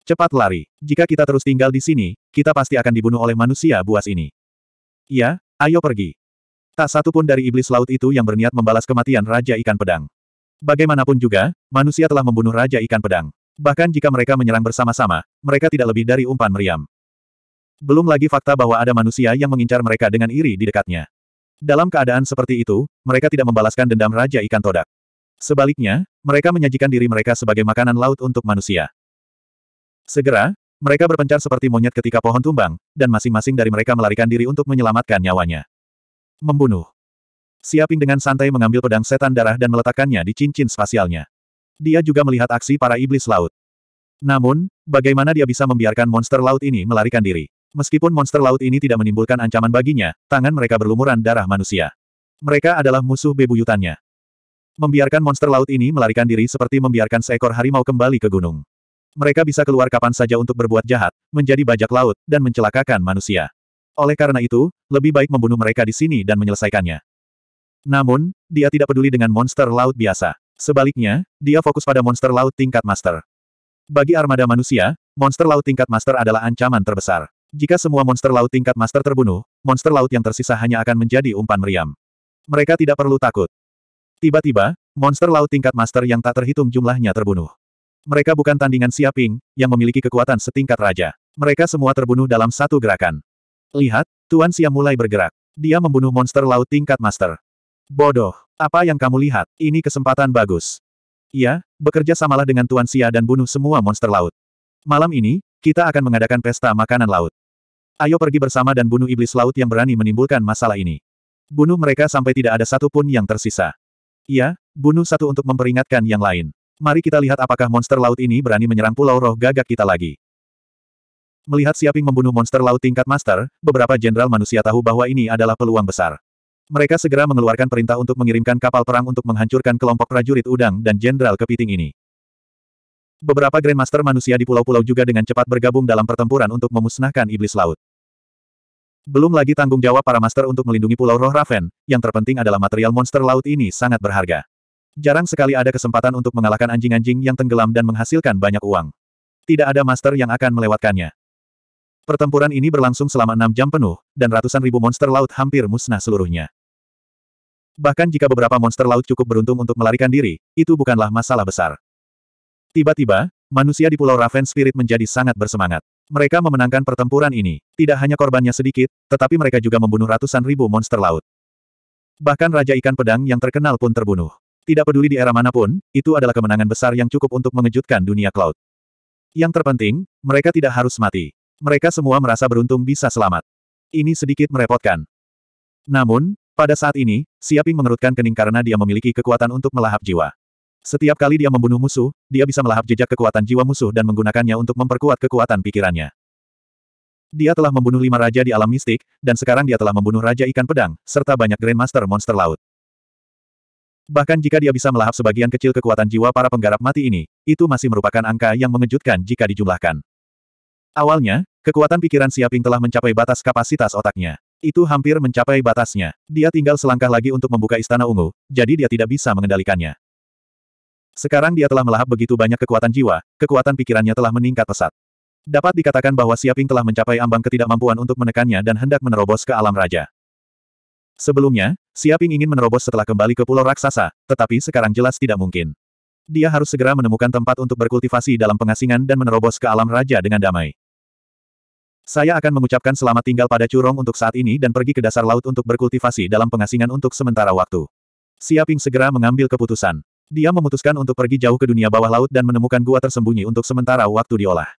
Speaker 1: Cepat lari. Jika kita terus tinggal di sini, kita pasti akan dibunuh oleh manusia buas ini. Ya, ayo pergi. Tak satu pun dari iblis laut itu yang berniat membalas kematian Raja Ikan Pedang. Bagaimanapun juga, manusia telah membunuh Raja Ikan Pedang. Bahkan jika mereka menyerang bersama-sama, mereka tidak lebih dari umpan meriam. Belum lagi fakta bahwa ada manusia yang mengincar mereka dengan iri di dekatnya. Dalam keadaan seperti itu, mereka tidak membalaskan dendam Raja Ikan Todak. Sebaliknya, mereka menyajikan diri mereka sebagai makanan laut untuk manusia. Segera, mereka berpencar seperti monyet ketika pohon tumbang, dan masing-masing dari mereka melarikan diri untuk menyelamatkan nyawanya. Membunuh. Siaping dengan santai mengambil pedang setan darah dan meletakkannya di cincin spasialnya dia juga melihat aksi para iblis laut. Namun, bagaimana dia bisa membiarkan monster laut ini melarikan diri? Meskipun monster laut ini tidak menimbulkan ancaman baginya, tangan mereka berlumuran darah manusia. Mereka adalah musuh bebuyutannya. Membiarkan monster laut ini melarikan diri seperti membiarkan seekor harimau kembali ke gunung. Mereka bisa keluar kapan saja untuk berbuat jahat, menjadi bajak laut, dan mencelakakan manusia. Oleh karena itu, lebih baik membunuh mereka di sini dan menyelesaikannya. Namun, dia tidak peduli dengan monster laut biasa. Sebaliknya, dia fokus pada monster laut tingkat master. Bagi armada manusia, monster laut tingkat master adalah ancaman terbesar. Jika semua monster laut tingkat master terbunuh, monster laut yang tersisa hanya akan menjadi umpan meriam. Mereka tidak perlu takut. Tiba-tiba, monster laut tingkat master yang tak terhitung jumlahnya terbunuh. Mereka bukan tandingan Siaping, yang memiliki kekuatan setingkat raja. Mereka semua terbunuh dalam satu gerakan. Lihat, Tuan Sia mulai bergerak. Dia membunuh monster laut tingkat master. Bodoh. Apa yang kamu lihat? Ini kesempatan bagus. Iya, bekerja samalah dengan Tuan Sia dan bunuh semua monster laut. Malam ini, kita akan mengadakan pesta makanan laut. Ayo pergi bersama dan bunuh iblis laut yang berani menimbulkan masalah ini. Bunuh mereka sampai tidak ada satu pun yang tersisa. Iya, bunuh satu untuk memperingatkan yang lain. Mari kita lihat apakah monster laut ini berani menyerang pulau roh gagak kita lagi. Melihat Siaping membunuh monster laut tingkat master, beberapa jenderal manusia tahu bahwa ini adalah peluang besar. Mereka segera mengeluarkan perintah untuk mengirimkan kapal perang untuk menghancurkan kelompok prajurit udang dan jenderal kepiting ini. Beberapa Grandmaster manusia di pulau-pulau juga dengan cepat bergabung dalam pertempuran untuk memusnahkan iblis laut. Belum lagi tanggung jawab para master untuk melindungi pulau roh Raven, yang terpenting adalah material monster laut ini sangat berharga. Jarang sekali ada kesempatan untuk mengalahkan anjing-anjing yang tenggelam dan menghasilkan banyak uang. Tidak ada master yang akan melewatkannya. Pertempuran ini berlangsung selama enam jam penuh, dan ratusan ribu monster laut hampir musnah seluruhnya. Bahkan jika beberapa monster laut cukup beruntung untuk melarikan diri, itu bukanlah masalah besar. Tiba-tiba, manusia di Pulau Raven Spirit menjadi sangat bersemangat. Mereka memenangkan pertempuran ini. Tidak hanya korbannya sedikit, tetapi mereka juga membunuh ratusan ribu monster laut. Bahkan Raja Ikan Pedang yang terkenal pun terbunuh. Tidak peduli di era manapun, itu adalah kemenangan besar yang cukup untuk mengejutkan dunia Cloud. Yang terpenting, mereka tidak harus mati. Mereka semua merasa beruntung bisa selamat. Ini sedikit merepotkan. Namun, pada saat ini, Siaping mengerutkan kening karena dia memiliki kekuatan untuk melahap jiwa. Setiap kali dia membunuh musuh, dia bisa melahap jejak kekuatan jiwa musuh dan menggunakannya untuk memperkuat kekuatan pikirannya. Dia telah membunuh lima raja di alam mistik, dan sekarang dia telah membunuh raja ikan pedang, serta banyak Grandmaster monster laut. Bahkan jika dia bisa melahap sebagian kecil kekuatan jiwa para penggarap mati ini, itu masih merupakan angka yang mengejutkan jika dijumlahkan. Awalnya, kekuatan pikiran Siaping telah mencapai batas kapasitas otaknya. Itu hampir mencapai batasnya. Dia tinggal selangkah lagi untuk membuka istana ungu, jadi dia tidak bisa mengendalikannya. Sekarang dia telah melahap begitu banyak kekuatan jiwa, kekuatan pikirannya telah meningkat pesat. Dapat dikatakan bahwa Siaping telah mencapai ambang ketidakmampuan untuk menekannya dan hendak menerobos ke alam raja. Sebelumnya, Siaping ingin menerobos setelah kembali ke pulau raksasa, tetapi sekarang jelas tidak mungkin. Dia harus segera menemukan tempat untuk berkultivasi dalam pengasingan dan menerobos ke alam raja dengan damai. Saya akan mengucapkan selamat tinggal pada Curong untuk saat ini dan pergi ke dasar laut untuk berkultivasi dalam pengasingan untuk sementara waktu. Siaping segera mengambil keputusan. Dia memutuskan untuk pergi jauh ke dunia bawah laut dan menemukan gua tersembunyi untuk sementara waktu diolah.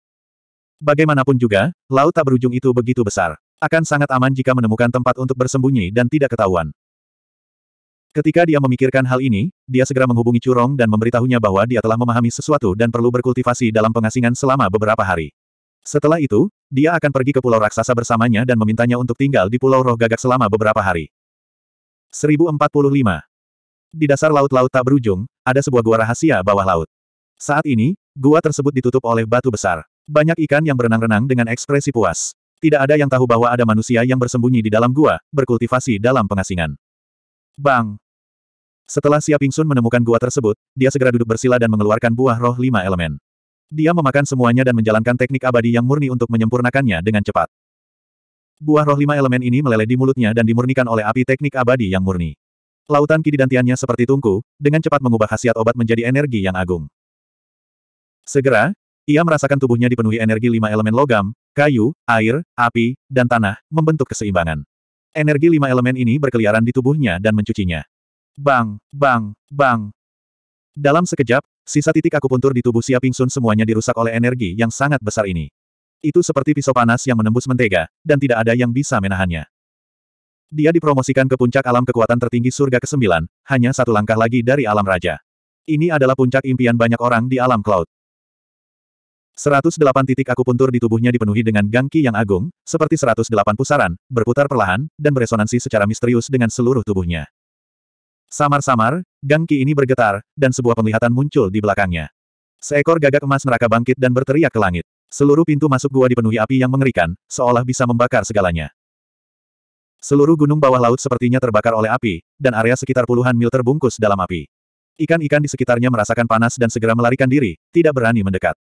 Speaker 1: Bagaimanapun juga, laut tak berujung itu begitu besar. Akan sangat aman jika menemukan tempat untuk bersembunyi dan tidak ketahuan. Ketika dia memikirkan hal ini, dia segera menghubungi Curong dan memberitahunya bahwa dia telah memahami sesuatu dan perlu berkultivasi dalam pengasingan selama beberapa hari. Setelah itu, dia akan pergi ke pulau raksasa bersamanya dan memintanya untuk tinggal di pulau roh gagak selama beberapa hari. 1045. Di dasar laut-laut tak berujung, ada sebuah gua rahasia bawah laut. Saat ini, gua tersebut ditutup oleh batu besar. Banyak ikan yang berenang-renang dengan ekspresi puas. Tidak ada yang tahu bahwa ada manusia yang bersembunyi di dalam gua, berkultivasi dalam pengasingan. Bang! Setelah Xia Pingsun menemukan gua tersebut, dia segera duduk bersila dan mengeluarkan buah roh lima elemen. Dia memakan semuanya dan menjalankan teknik abadi yang murni untuk menyempurnakannya dengan cepat. Buah roh lima elemen ini meleleh di mulutnya dan dimurnikan oleh api teknik abadi yang murni. Lautan kididantiannya seperti tungku, dengan cepat mengubah khasiat obat menjadi energi yang agung. Segera, ia merasakan tubuhnya dipenuhi energi lima elemen logam, kayu, air, api, dan tanah, membentuk keseimbangan. Energi lima elemen ini berkeliaran di tubuhnya dan mencucinya. Bang, bang, bang. Dalam sekejap, Sisa titik akupuntur di tubuh Xia Pingsun semuanya dirusak oleh energi yang sangat besar ini. Itu seperti pisau panas yang menembus mentega, dan tidak ada yang bisa menahannya. Dia dipromosikan ke puncak alam kekuatan tertinggi surga ke-9, hanya satu langkah lagi dari alam raja. Ini adalah puncak impian banyak orang di alam cloud. 108 titik akupuntur di tubuhnya dipenuhi dengan gangki yang agung, seperti 108 pusaran, berputar perlahan, dan beresonansi secara misterius dengan seluruh tubuhnya. Samar-samar, gangki ini bergetar, dan sebuah penglihatan muncul di belakangnya. Seekor gagak emas neraka bangkit dan berteriak ke langit. Seluruh pintu masuk gua dipenuhi api yang mengerikan, seolah bisa membakar segalanya. Seluruh gunung bawah laut sepertinya terbakar oleh api, dan area sekitar puluhan mil terbungkus dalam api. Ikan-ikan di sekitarnya merasakan panas dan segera melarikan diri, tidak berani mendekat.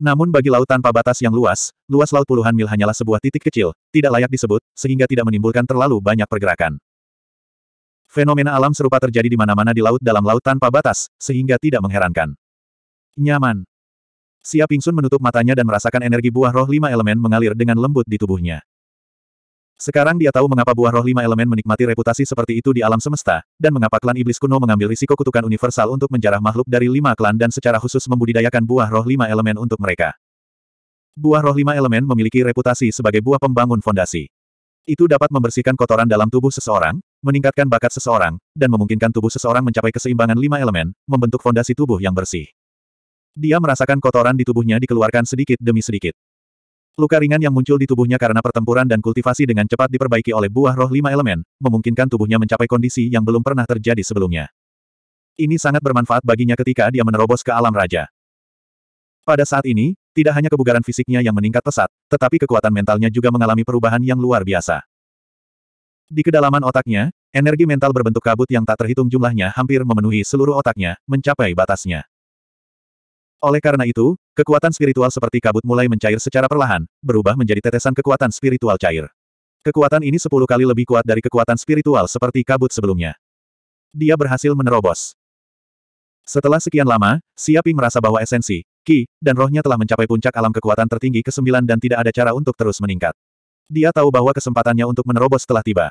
Speaker 1: Namun bagi laut tanpa batas yang luas, luas laut puluhan mil hanyalah sebuah titik kecil, tidak layak disebut, sehingga tidak menimbulkan terlalu banyak pergerakan. Fenomena alam serupa terjadi di mana-mana di laut dalam laut tanpa batas, sehingga tidak mengherankan. Nyaman. Xia Pingsun menutup matanya dan merasakan energi buah roh lima elemen mengalir dengan lembut di tubuhnya. Sekarang dia tahu mengapa buah roh lima elemen menikmati reputasi seperti itu di alam semesta, dan mengapa klan iblis kuno mengambil risiko kutukan universal untuk menjarah makhluk dari lima klan dan secara khusus membudidayakan buah roh lima elemen untuk mereka. Buah roh lima elemen memiliki reputasi sebagai buah pembangun fondasi. Itu dapat membersihkan kotoran dalam tubuh seseorang, meningkatkan bakat seseorang, dan memungkinkan tubuh seseorang mencapai keseimbangan lima elemen, membentuk fondasi tubuh yang bersih. Dia merasakan kotoran di tubuhnya dikeluarkan sedikit demi sedikit. Luka ringan yang muncul di tubuhnya karena pertempuran dan kultivasi dengan cepat diperbaiki oleh buah roh lima elemen, memungkinkan tubuhnya mencapai kondisi yang belum pernah terjadi sebelumnya. Ini sangat bermanfaat baginya ketika dia menerobos ke alam raja. Pada saat ini, tidak hanya kebugaran fisiknya yang meningkat pesat, tetapi kekuatan mentalnya juga mengalami perubahan yang luar biasa. Di kedalaman otaknya, energi mental berbentuk kabut yang tak terhitung jumlahnya hampir memenuhi seluruh otaknya, mencapai batasnya. Oleh karena itu, kekuatan spiritual seperti kabut mulai mencair secara perlahan, berubah menjadi tetesan kekuatan spiritual cair. Kekuatan ini sepuluh kali lebih kuat dari kekuatan spiritual seperti kabut sebelumnya. Dia berhasil menerobos. Setelah sekian lama, Siaping merasa bahwa esensi, Ki, dan rohnya telah mencapai puncak alam kekuatan tertinggi ke-9 dan tidak ada cara untuk terus meningkat. Dia tahu bahwa kesempatannya untuk menerobos telah tiba.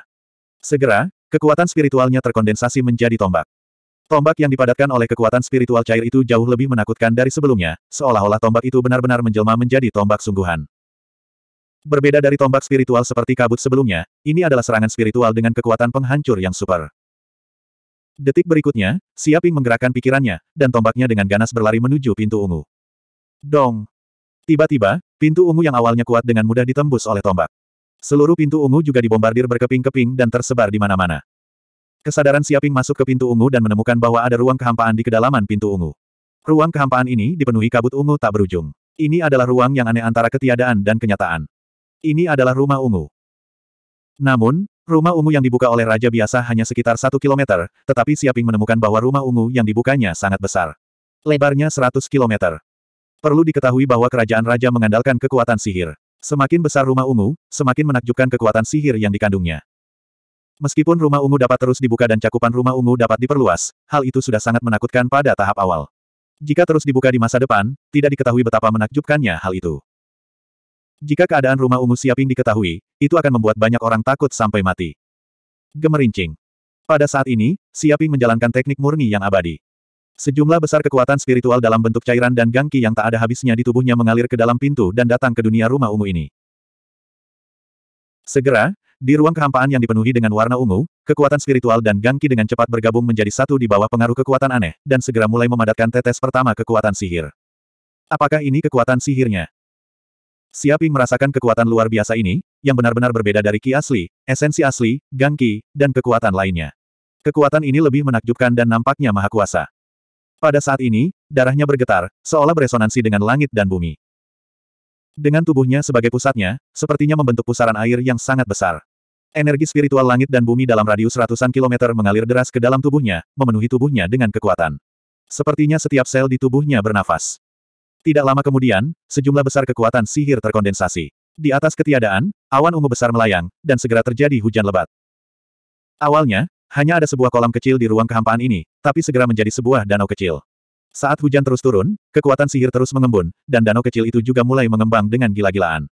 Speaker 1: Segera, kekuatan spiritualnya terkondensasi menjadi tombak. Tombak yang dipadatkan oleh kekuatan spiritual cair itu jauh lebih menakutkan dari sebelumnya, seolah-olah tombak itu benar-benar menjelma menjadi tombak sungguhan. Berbeda dari tombak spiritual seperti kabut sebelumnya, ini adalah serangan spiritual dengan kekuatan penghancur yang super. Detik berikutnya, Siaping menggerakkan pikirannya, dan tombaknya dengan ganas berlari menuju pintu ungu. Dong! Tiba-tiba, pintu ungu yang awalnya kuat dengan mudah ditembus oleh tombak. Seluruh pintu ungu juga dibombardir berkeping-keping dan tersebar di mana-mana. Kesadaran Siaping masuk ke pintu ungu dan menemukan bahwa ada ruang kehampaan di kedalaman pintu ungu. Ruang kehampaan ini dipenuhi kabut ungu tak berujung. Ini adalah ruang yang aneh antara ketiadaan dan kenyataan. Ini adalah rumah ungu. Namun, rumah ungu yang dibuka oleh Raja biasa hanya sekitar satu kilometer, tetapi Siaping menemukan bahwa rumah ungu yang dibukanya sangat besar. Lebarnya 100 kilometer. Perlu diketahui bahwa kerajaan Raja mengandalkan kekuatan sihir. Semakin besar rumah ungu, semakin menakjubkan kekuatan sihir yang dikandungnya. Meskipun rumah ungu dapat terus dibuka dan cakupan rumah ungu dapat diperluas, hal itu sudah sangat menakutkan pada tahap awal. Jika terus dibuka di masa depan, tidak diketahui betapa menakjubkannya hal itu. Jika keadaan rumah ungu Siaping diketahui, itu akan membuat banyak orang takut sampai mati. Gemerincing. Pada saat ini, Siaping menjalankan teknik murni yang abadi. Sejumlah besar kekuatan spiritual dalam bentuk cairan dan gangki yang tak ada habisnya di tubuhnya mengalir ke dalam pintu dan datang ke dunia rumah ungu ini. Segera, di ruang kehampaan yang dipenuhi dengan warna ungu, kekuatan spiritual dan gangki dengan cepat bergabung menjadi satu di bawah pengaruh kekuatan aneh, dan segera mulai memadatkan tetes pertama kekuatan sihir. Apakah ini kekuatan sihirnya? Siaping merasakan kekuatan luar biasa ini, yang benar-benar berbeda dari ki asli, esensi asli, gangki, dan kekuatan lainnya. Kekuatan ini lebih menakjubkan dan nampaknya maha kuasa. Pada saat ini, darahnya bergetar, seolah beresonansi dengan langit dan bumi. Dengan tubuhnya sebagai pusatnya, sepertinya membentuk pusaran air yang sangat besar. Energi spiritual langit dan bumi dalam radius ratusan kilometer mengalir deras ke dalam tubuhnya, memenuhi tubuhnya dengan kekuatan. Sepertinya setiap sel di tubuhnya bernafas. Tidak lama kemudian, sejumlah besar kekuatan sihir terkondensasi. Di atas ketiadaan, awan ungu besar melayang, dan segera terjadi hujan lebat. Awalnya, hanya ada sebuah kolam kecil di ruang kehampaan ini, tapi segera menjadi sebuah danau kecil. Saat hujan terus turun, kekuatan sihir terus mengembun, dan danau kecil itu juga mulai mengembang dengan gila-gilaan.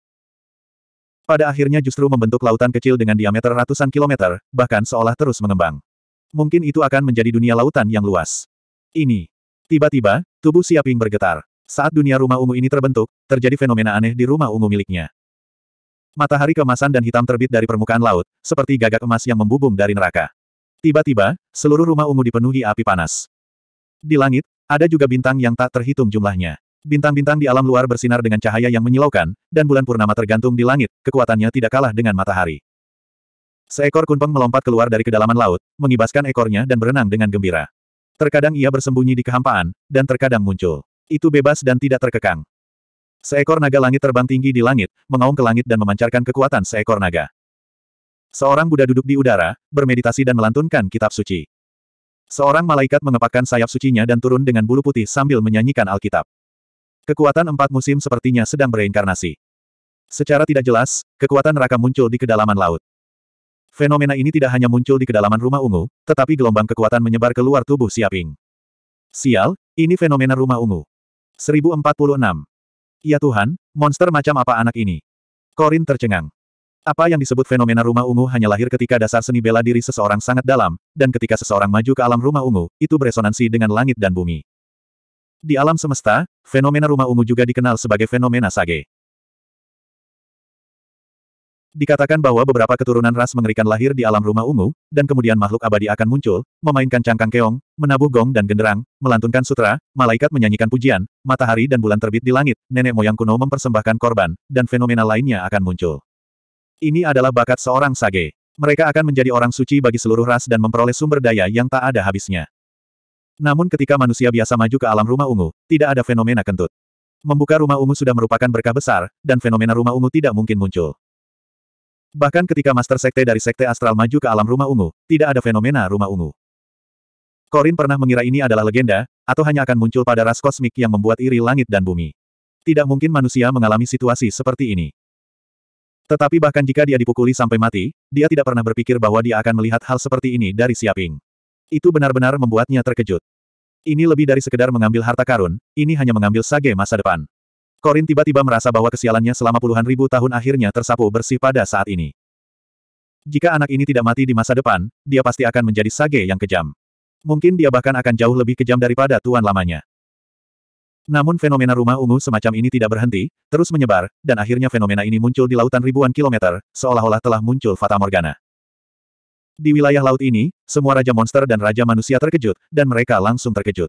Speaker 1: Pada akhirnya justru membentuk lautan kecil dengan diameter ratusan kilometer, bahkan seolah terus mengembang. Mungkin itu akan menjadi dunia lautan yang luas. Ini. Tiba-tiba, tubuh Siaping bergetar. Saat dunia rumah ungu ini terbentuk, terjadi fenomena aneh di rumah ungu miliknya. Matahari kemasan dan hitam terbit dari permukaan laut, seperti gagak emas yang membubung dari neraka. Tiba-tiba, seluruh rumah ungu dipenuhi api panas. Di langit, ada juga bintang yang tak terhitung jumlahnya. Bintang-bintang di alam luar bersinar dengan cahaya yang menyilaukan, dan bulan purnama tergantung di langit, kekuatannya tidak kalah dengan matahari. Seekor kunpeng melompat keluar dari kedalaman laut, mengibaskan ekornya dan berenang dengan gembira. Terkadang ia bersembunyi di kehampaan, dan terkadang muncul. Itu bebas dan tidak terkekang. Seekor naga langit terbang tinggi di langit, mengaum ke langit dan memancarkan kekuatan seekor naga. Seorang Buddha duduk di udara, bermeditasi dan melantunkan kitab suci. Seorang malaikat mengepakkan sayap sucinya dan turun dengan bulu putih sambil menyanyikan Alkitab. Kekuatan empat musim sepertinya sedang bereinkarnasi. Secara tidak jelas, kekuatan neraka muncul di kedalaman laut. Fenomena ini tidak hanya muncul di kedalaman rumah ungu, tetapi gelombang kekuatan menyebar keluar tubuh Siaping. Sial, ini fenomena rumah ungu. 1046. Ya Tuhan, monster macam apa anak ini? Korin tercengang. Apa yang disebut fenomena rumah ungu hanya lahir ketika dasar seni bela diri seseorang sangat dalam, dan ketika seseorang maju ke alam rumah ungu, itu beresonansi dengan langit dan bumi. Di alam semesta, fenomena rumah ungu juga dikenal sebagai fenomena sage. Dikatakan bahwa beberapa keturunan ras mengerikan lahir di alam rumah ungu, dan kemudian makhluk abadi akan muncul, memainkan cangkang keong, menabuh gong dan genderang, melantunkan sutra, malaikat menyanyikan pujian, matahari dan bulan terbit di langit, nenek moyang kuno mempersembahkan korban, dan fenomena lainnya akan muncul. Ini adalah bakat seorang sage. Mereka akan menjadi orang suci bagi seluruh ras dan memperoleh sumber daya yang tak ada habisnya. Namun ketika manusia biasa maju ke alam rumah ungu, tidak ada fenomena kentut. Membuka rumah ungu sudah merupakan berkah besar, dan fenomena rumah ungu tidak mungkin muncul. Bahkan ketika Master Sekte dari Sekte Astral maju ke alam rumah ungu, tidak ada fenomena rumah ungu. Korin pernah mengira ini adalah legenda, atau hanya akan muncul pada ras kosmik yang membuat iri langit dan bumi. Tidak mungkin manusia mengalami situasi seperti ini. Tetapi bahkan jika dia dipukuli sampai mati, dia tidak pernah berpikir bahwa dia akan melihat hal seperti ini dari Siaping. Itu benar-benar membuatnya terkejut. Ini lebih dari sekedar mengambil harta karun, ini hanya mengambil sage masa depan. Korin tiba-tiba merasa bahwa kesialannya selama puluhan ribu tahun akhirnya tersapu bersih pada saat ini. Jika anak ini tidak mati di masa depan, dia pasti akan menjadi sage yang kejam. Mungkin dia bahkan akan jauh lebih kejam daripada tuan lamanya. Namun fenomena rumah ungu semacam ini tidak berhenti, terus menyebar, dan akhirnya fenomena ini muncul di lautan ribuan kilometer, seolah-olah telah muncul Fata Morgana. Di wilayah laut ini, semua raja monster dan raja manusia terkejut, dan mereka langsung terkejut.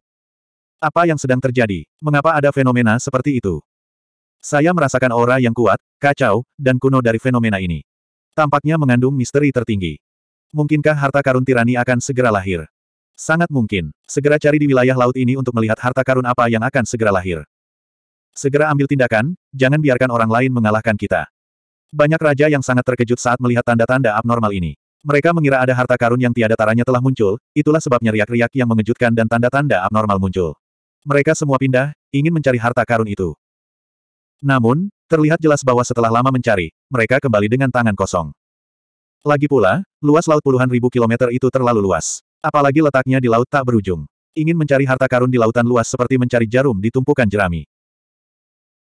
Speaker 1: Apa yang sedang terjadi? Mengapa ada fenomena seperti itu? Saya merasakan aura yang kuat, kacau, dan kuno dari fenomena ini. Tampaknya mengandung misteri tertinggi. Mungkinkah harta karun tirani akan segera lahir? Sangat mungkin. Segera cari di wilayah laut ini untuk melihat harta karun apa yang akan segera lahir. Segera ambil tindakan, jangan biarkan orang lain mengalahkan kita. Banyak raja yang sangat terkejut saat melihat tanda-tanda abnormal ini. Mereka mengira ada harta karun yang tiada taranya telah muncul, itulah sebabnya riak-riak yang mengejutkan dan tanda-tanda abnormal muncul. Mereka semua pindah, ingin mencari harta karun itu. Namun, terlihat jelas bahwa setelah lama mencari, mereka kembali dengan tangan kosong. Lagi pula, luas laut puluhan ribu kilometer itu terlalu luas. Apalagi letaknya di laut tak berujung. Ingin mencari harta karun di lautan luas seperti mencari jarum di tumpukan jerami.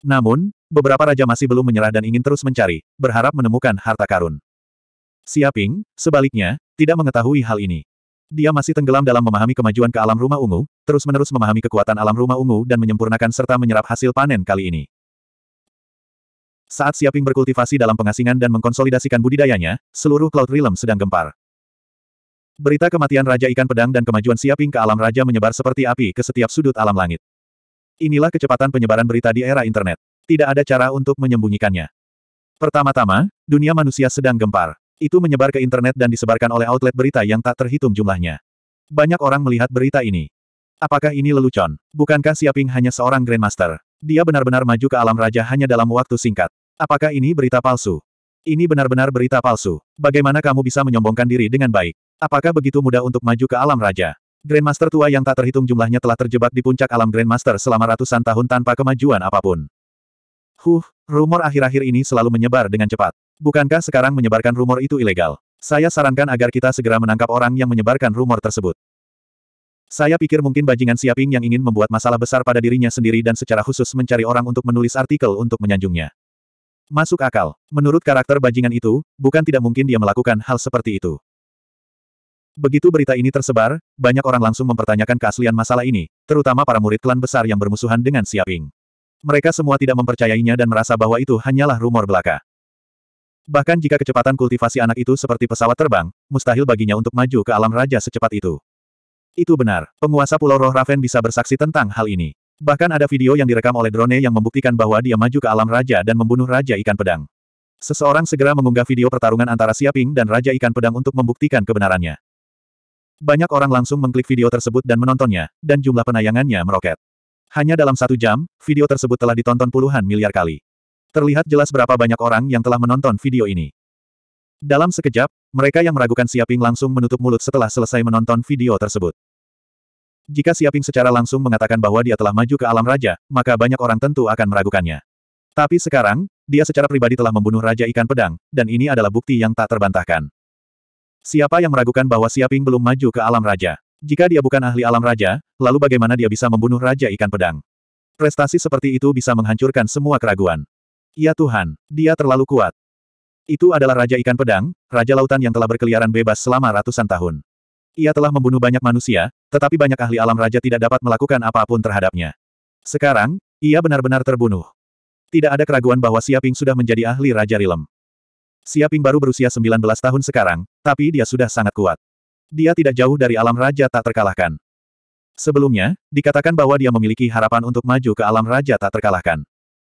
Speaker 1: Namun, beberapa raja masih belum menyerah dan ingin terus mencari, berharap menemukan harta karun. Siaping, sebaliknya, tidak mengetahui hal ini. Dia masih tenggelam dalam memahami kemajuan ke alam rumah ungu, terus-menerus memahami kekuatan alam rumah ungu dan menyempurnakan serta menyerap hasil panen kali ini. Saat Siaping berkultivasi dalam pengasingan dan mengkonsolidasikan budidayanya, seluruh Cloud Realm sedang gempar. Berita kematian Raja Ikan Pedang dan kemajuan Siaping ke alam raja menyebar seperti api ke setiap sudut alam langit. Inilah kecepatan penyebaran berita di era internet. Tidak ada cara untuk menyembunyikannya. Pertama-tama, dunia manusia sedang gempar. Itu menyebar ke internet dan disebarkan oleh outlet berita yang tak terhitung jumlahnya. Banyak orang melihat berita ini. Apakah ini lelucon? Bukankah Siaping hanya seorang Grandmaster? Dia benar-benar maju ke alam raja hanya dalam waktu singkat. Apakah ini berita palsu? Ini benar-benar berita palsu. Bagaimana kamu bisa menyombongkan diri dengan baik? Apakah begitu mudah untuk maju ke alam raja? Grandmaster tua yang tak terhitung jumlahnya telah terjebak di puncak alam Grandmaster selama ratusan tahun tanpa kemajuan apapun. Huh, rumor akhir-akhir ini selalu menyebar dengan cepat. Bukankah sekarang menyebarkan rumor itu ilegal? Saya sarankan agar kita segera menangkap orang yang menyebarkan rumor tersebut. Saya pikir mungkin bajingan Siaping yang ingin membuat masalah besar pada dirinya sendiri dan secara khusus mencari orang untuk menulis artikel untuk menyanjungnya. Masuk akal. Menurut karakter bajingan itu, bukan tidak mungkin dia melakukan hal seperti itu. Begitu berita ini tersebar, banyak orang langsung mempertanyakan keaslian masalah ini, terutama para murid klan besar yang bermusuhan dengan Siaping. Mereka semua tidak mempercayainya dan merasa bahwa itu hanyalah rumor belaka. Bahkan jika kecepatan kultivasi anak itu seperti pesawat terbang, mustahil baginya untuk maju ke alam raja secepat itu. Itu benar, penguasa Pulau Roh Raven bisa bersaksi tentang hal ini. Bahkan ada video yang direkam oleh drone yang membuktikan bahwa dia maju ke alam raja dan membunuh raja ikan pedang. Seseorang segera mengunggah video pertarungan antara Siaping dan raja ikan pedang untuk membuktikan kebenarannya. Banyak orang langsung mengklik video tersebut dan menontonnya, dan jumlah penayangannya meroket. Hanya dalam satu jam, video tersebut telah ditonton puluhan miliar kali. Terlihat jelas berapa banyak orang yang telah menonton video ini. Dalam sekejap, mereka yang meragukan Siaping langsung menutup mulut setelah selesai menonton video tersebut. Jika Siaping secara langsung mengatakan bahwa dia telah maju ke alam raja, maka banyak orang tentu akan meragukannya. Tapi sekarang, dia secara pribadi telah membunuh Raja Ikan Pedang, dan ini adalah bukti yang tak terbantahkan. Siapa yang meragukan bahwa Siaping belum maju ke alam raja? Jika dia bukan ahli alam raja, lalu bagaimana dia bisa membunuh raja ikan pedang? Prestasi seperti itu bisa menghancurkan semua keraguan. Ya Tuhan, dia terlalu kuat. Itu adalah raja ikan pedang, raja lautan yang telah berkeliaran bebas selama ratusan tahun. Ia telah membunuh banyak manusia, tetapi banyak ahli alam raja tidak dapat melakukan apapun terhadapnya. Sekarang, ia benar-benar terbunuh. Tidak ada keraguan bahwa Siaping sudah menjadi ahli Raja Rilem. Siaping baru berusia 19 tahun sekarang, tapi dia sudah sangat kuat. Dia tidak jauh dari alam raja tak terkalahkan. Sebelumnya, dikatakan bahwa dia memiliki harapan untuk maju ke alam raja tak terkalahkan.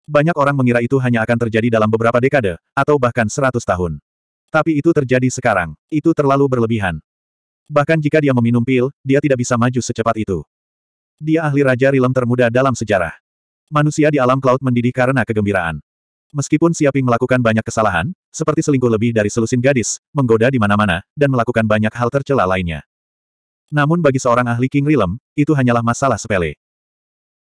Speaker 1: Banyak orang mengira itu hanya akan terjadi dalam beberapa dekade, atau bahkan 100 tahun. Tapi itu terjadi sekarang. Itu terlalu berlebihan. Bahkan jika dia meminum pil, dia tidak bisa maju secepat itu. Dia ahli raja rilem termuda dalam sejarah. Manusia di alam cloud mendidih karena kegembiraan. Meskipun Siaping melakukan banyak kesalahan, seperti selingkuh lebih dari selusin gadis, menggoda di mana-mana, dan melakukan banyak hal tercela lainnya. Namun bagi seorang ahli King Rilem, itu hanyalah masalah sepele.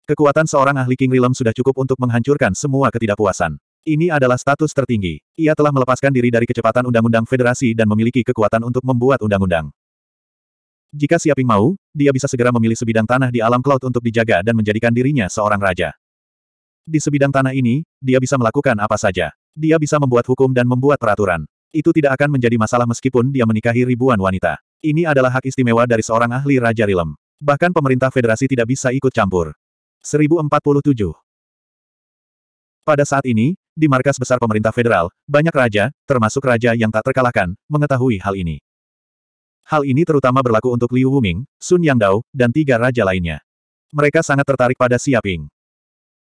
Speaker 1: Kekuatan seorang ahli King Rilem sudah cukup untuk menghancurkan semua ketidakpuasan. Ini adalah status tertinggi. Ia telah melepaskan diri dari kecepatan Undang-Undang Federasi dan memiliki kekuatan untuk membuat undang-undang. Jika Siaping mau, dia bisa segera memilih sebidang tanah di alam cloud untuk dijaga dan menjadikan dirinya seorang raja. Di sebidang tanah ini, dia bisa melakukan apa saja. Dia bisa membuat hukum dan membuat peraturan. Itu tidak akan menjadi masalah meskipun dia menikahi ribuan wanita. Ini adalah hak istimewa dari seorang ahli Raja Rilem. Bahkan pemerintah federasi tidak bisa ikut campur. 1047 Pada saat ini, di markas besar pemerintah federal, banyak raja, termasuk raja yang tak terkalahkan, mengetahui hal ini. Hal ini terutama berlaku untuk Liu Wuming, Sun Yang Dao, dan tiga raja lainnya. Mereka sangat tertarik pada Siaping.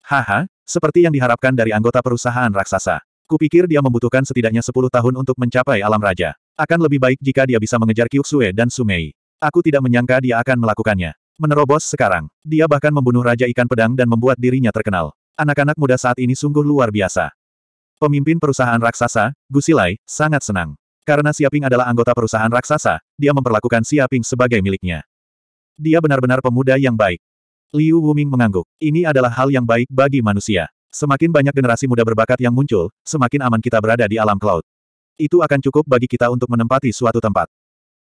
Speaker 1: Haha, seperti yang diharapkan dari anggota perusahaan raksasa. Kupikir dia membutuhkan setidaknya 10 tahun untuk mencapai alam raja. Akan lebih baik jika dia bisa mengejar Kyuksue dan Sumei. Aku tidak menyangka dia akan melakukannya. Menerobos sekarang, dia bahkan membunuh Raja Ikan Pedang dan membuat dirinya terkenal. Anak-anak muda saat ini sungguh luar biasa. Pemimpin perusahaan raksasa, Gusilai, sangat senang. Karena Siaping adalah anggota perusahaan raksasa, dia memperlakukan Siaping sebagai miliknya. Dia benar-benar pemuda yang baik. Liu Wuming mengangguk. Ini adalah hal yang baik bagi manusia. Semakin banyak generasi muda berbakat yang muncul, semakin aman kita berada di alam cloud. Itu akan cukup bagi kita untuk menempati suatu tempat.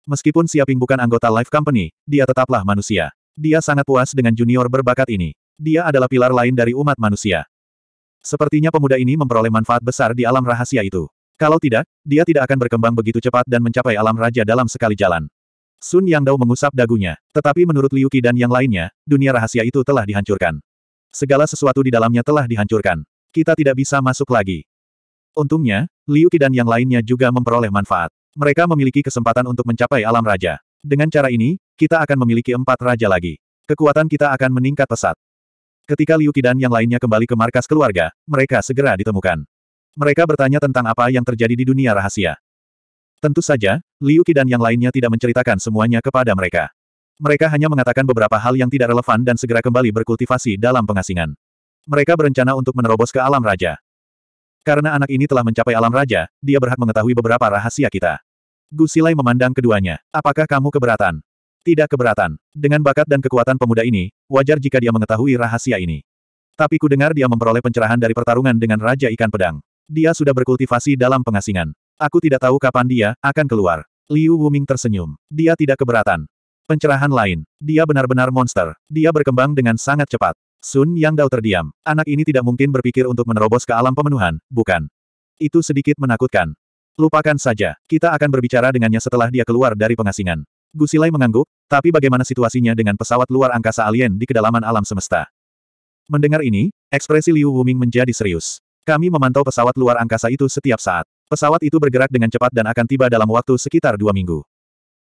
Speaker 1: Meskipun Siaping bukan anggota Life Company, dia tetaplah manusia. Dia sangat puas dengan junior berbakat ini. Dia adalah pilar lain dari umat manusia. Sepertinya pemuda ini memperoleh manfaat besar di alam rahasia itu. Kalau tidak, dia tidak akan berkembang begitu cepat dan mencapai alam raja dalam sekali jalan. Sun Yang Dao mengusap dagunya, tetapi menurut Liu Qi dan yang lainnya, dunia rahasia itu telah dihancurkan. Segala sesuatu di dalamnya telah dihancurkan. Kita tidak bisa masuk lagi. Untungnya, Liu Qi dan yang lainnya juga memperoleh manfaat. Mereka memiliki kesempatan untuk mencapai alam raja. Dengan cara ini, kita akan memiliki empat raja lagi. Kekuatan kita akan meningkat pesat. Ketika Liu Qi dan yang lainnya kembali ke markas keluarga, mereka segera ditemukan. Mereka bertanya tentang apa yang terjadi di dunia rahasia. Tentu saja, Liu Qi dan yang lainnya tidak menceritakan semuanya kepada mereka. Mereka hanya mengatakan beberapa hal yang tidak relevan dan segera kembali berkultivasi dalam pengasingan. Mereka berencana untuk menerobos ke alam raja. Karena anak ini telah mencapai alam raja, dia berhak mengetahui beberapa rahasia kita. Gusilai memandang keduanya. Apakah kamu keberatan? Tidak keberatan. Dengan bakat dan kekuatan pemuda ini, wajar jika dia mengetahui rahasia ini. Tapi ku dengar dia memperoleh pencerahan dari pertarungan dengan Raja Ikan Pedang. Dia sudah berkultivasi dalam pengasingan. Aku tidak tahu kapan dia akan keluar. Liu Wuming tersenyum. Dia tidak keberatan. Pencerahan lain. Dia benar-benar monster. Dia berkembang dengan sangat cepat. Sun Yang Dao terdiam. Anak ini tidak mungkin berpikir untuk menerobos ke alam pemenuhan, bukan? Itu sedikit menakutkan. Lupakan saja. Kita akan berbicara dengannya setelah dia keluar dari pengasingan. Gusilai mengangguk, tapi bagaimana situasinya dengan pesawat luar angkasa alien di kedalaman alam semesta? Mendengar ini, ekspresi Liu Wuming menjadi serius. Kami memantau pesawat luar angkasa itu setiap saat. Pesawat itu bergerak dengan cepat dan akan tiba dalam waktu sekitar dua minggu.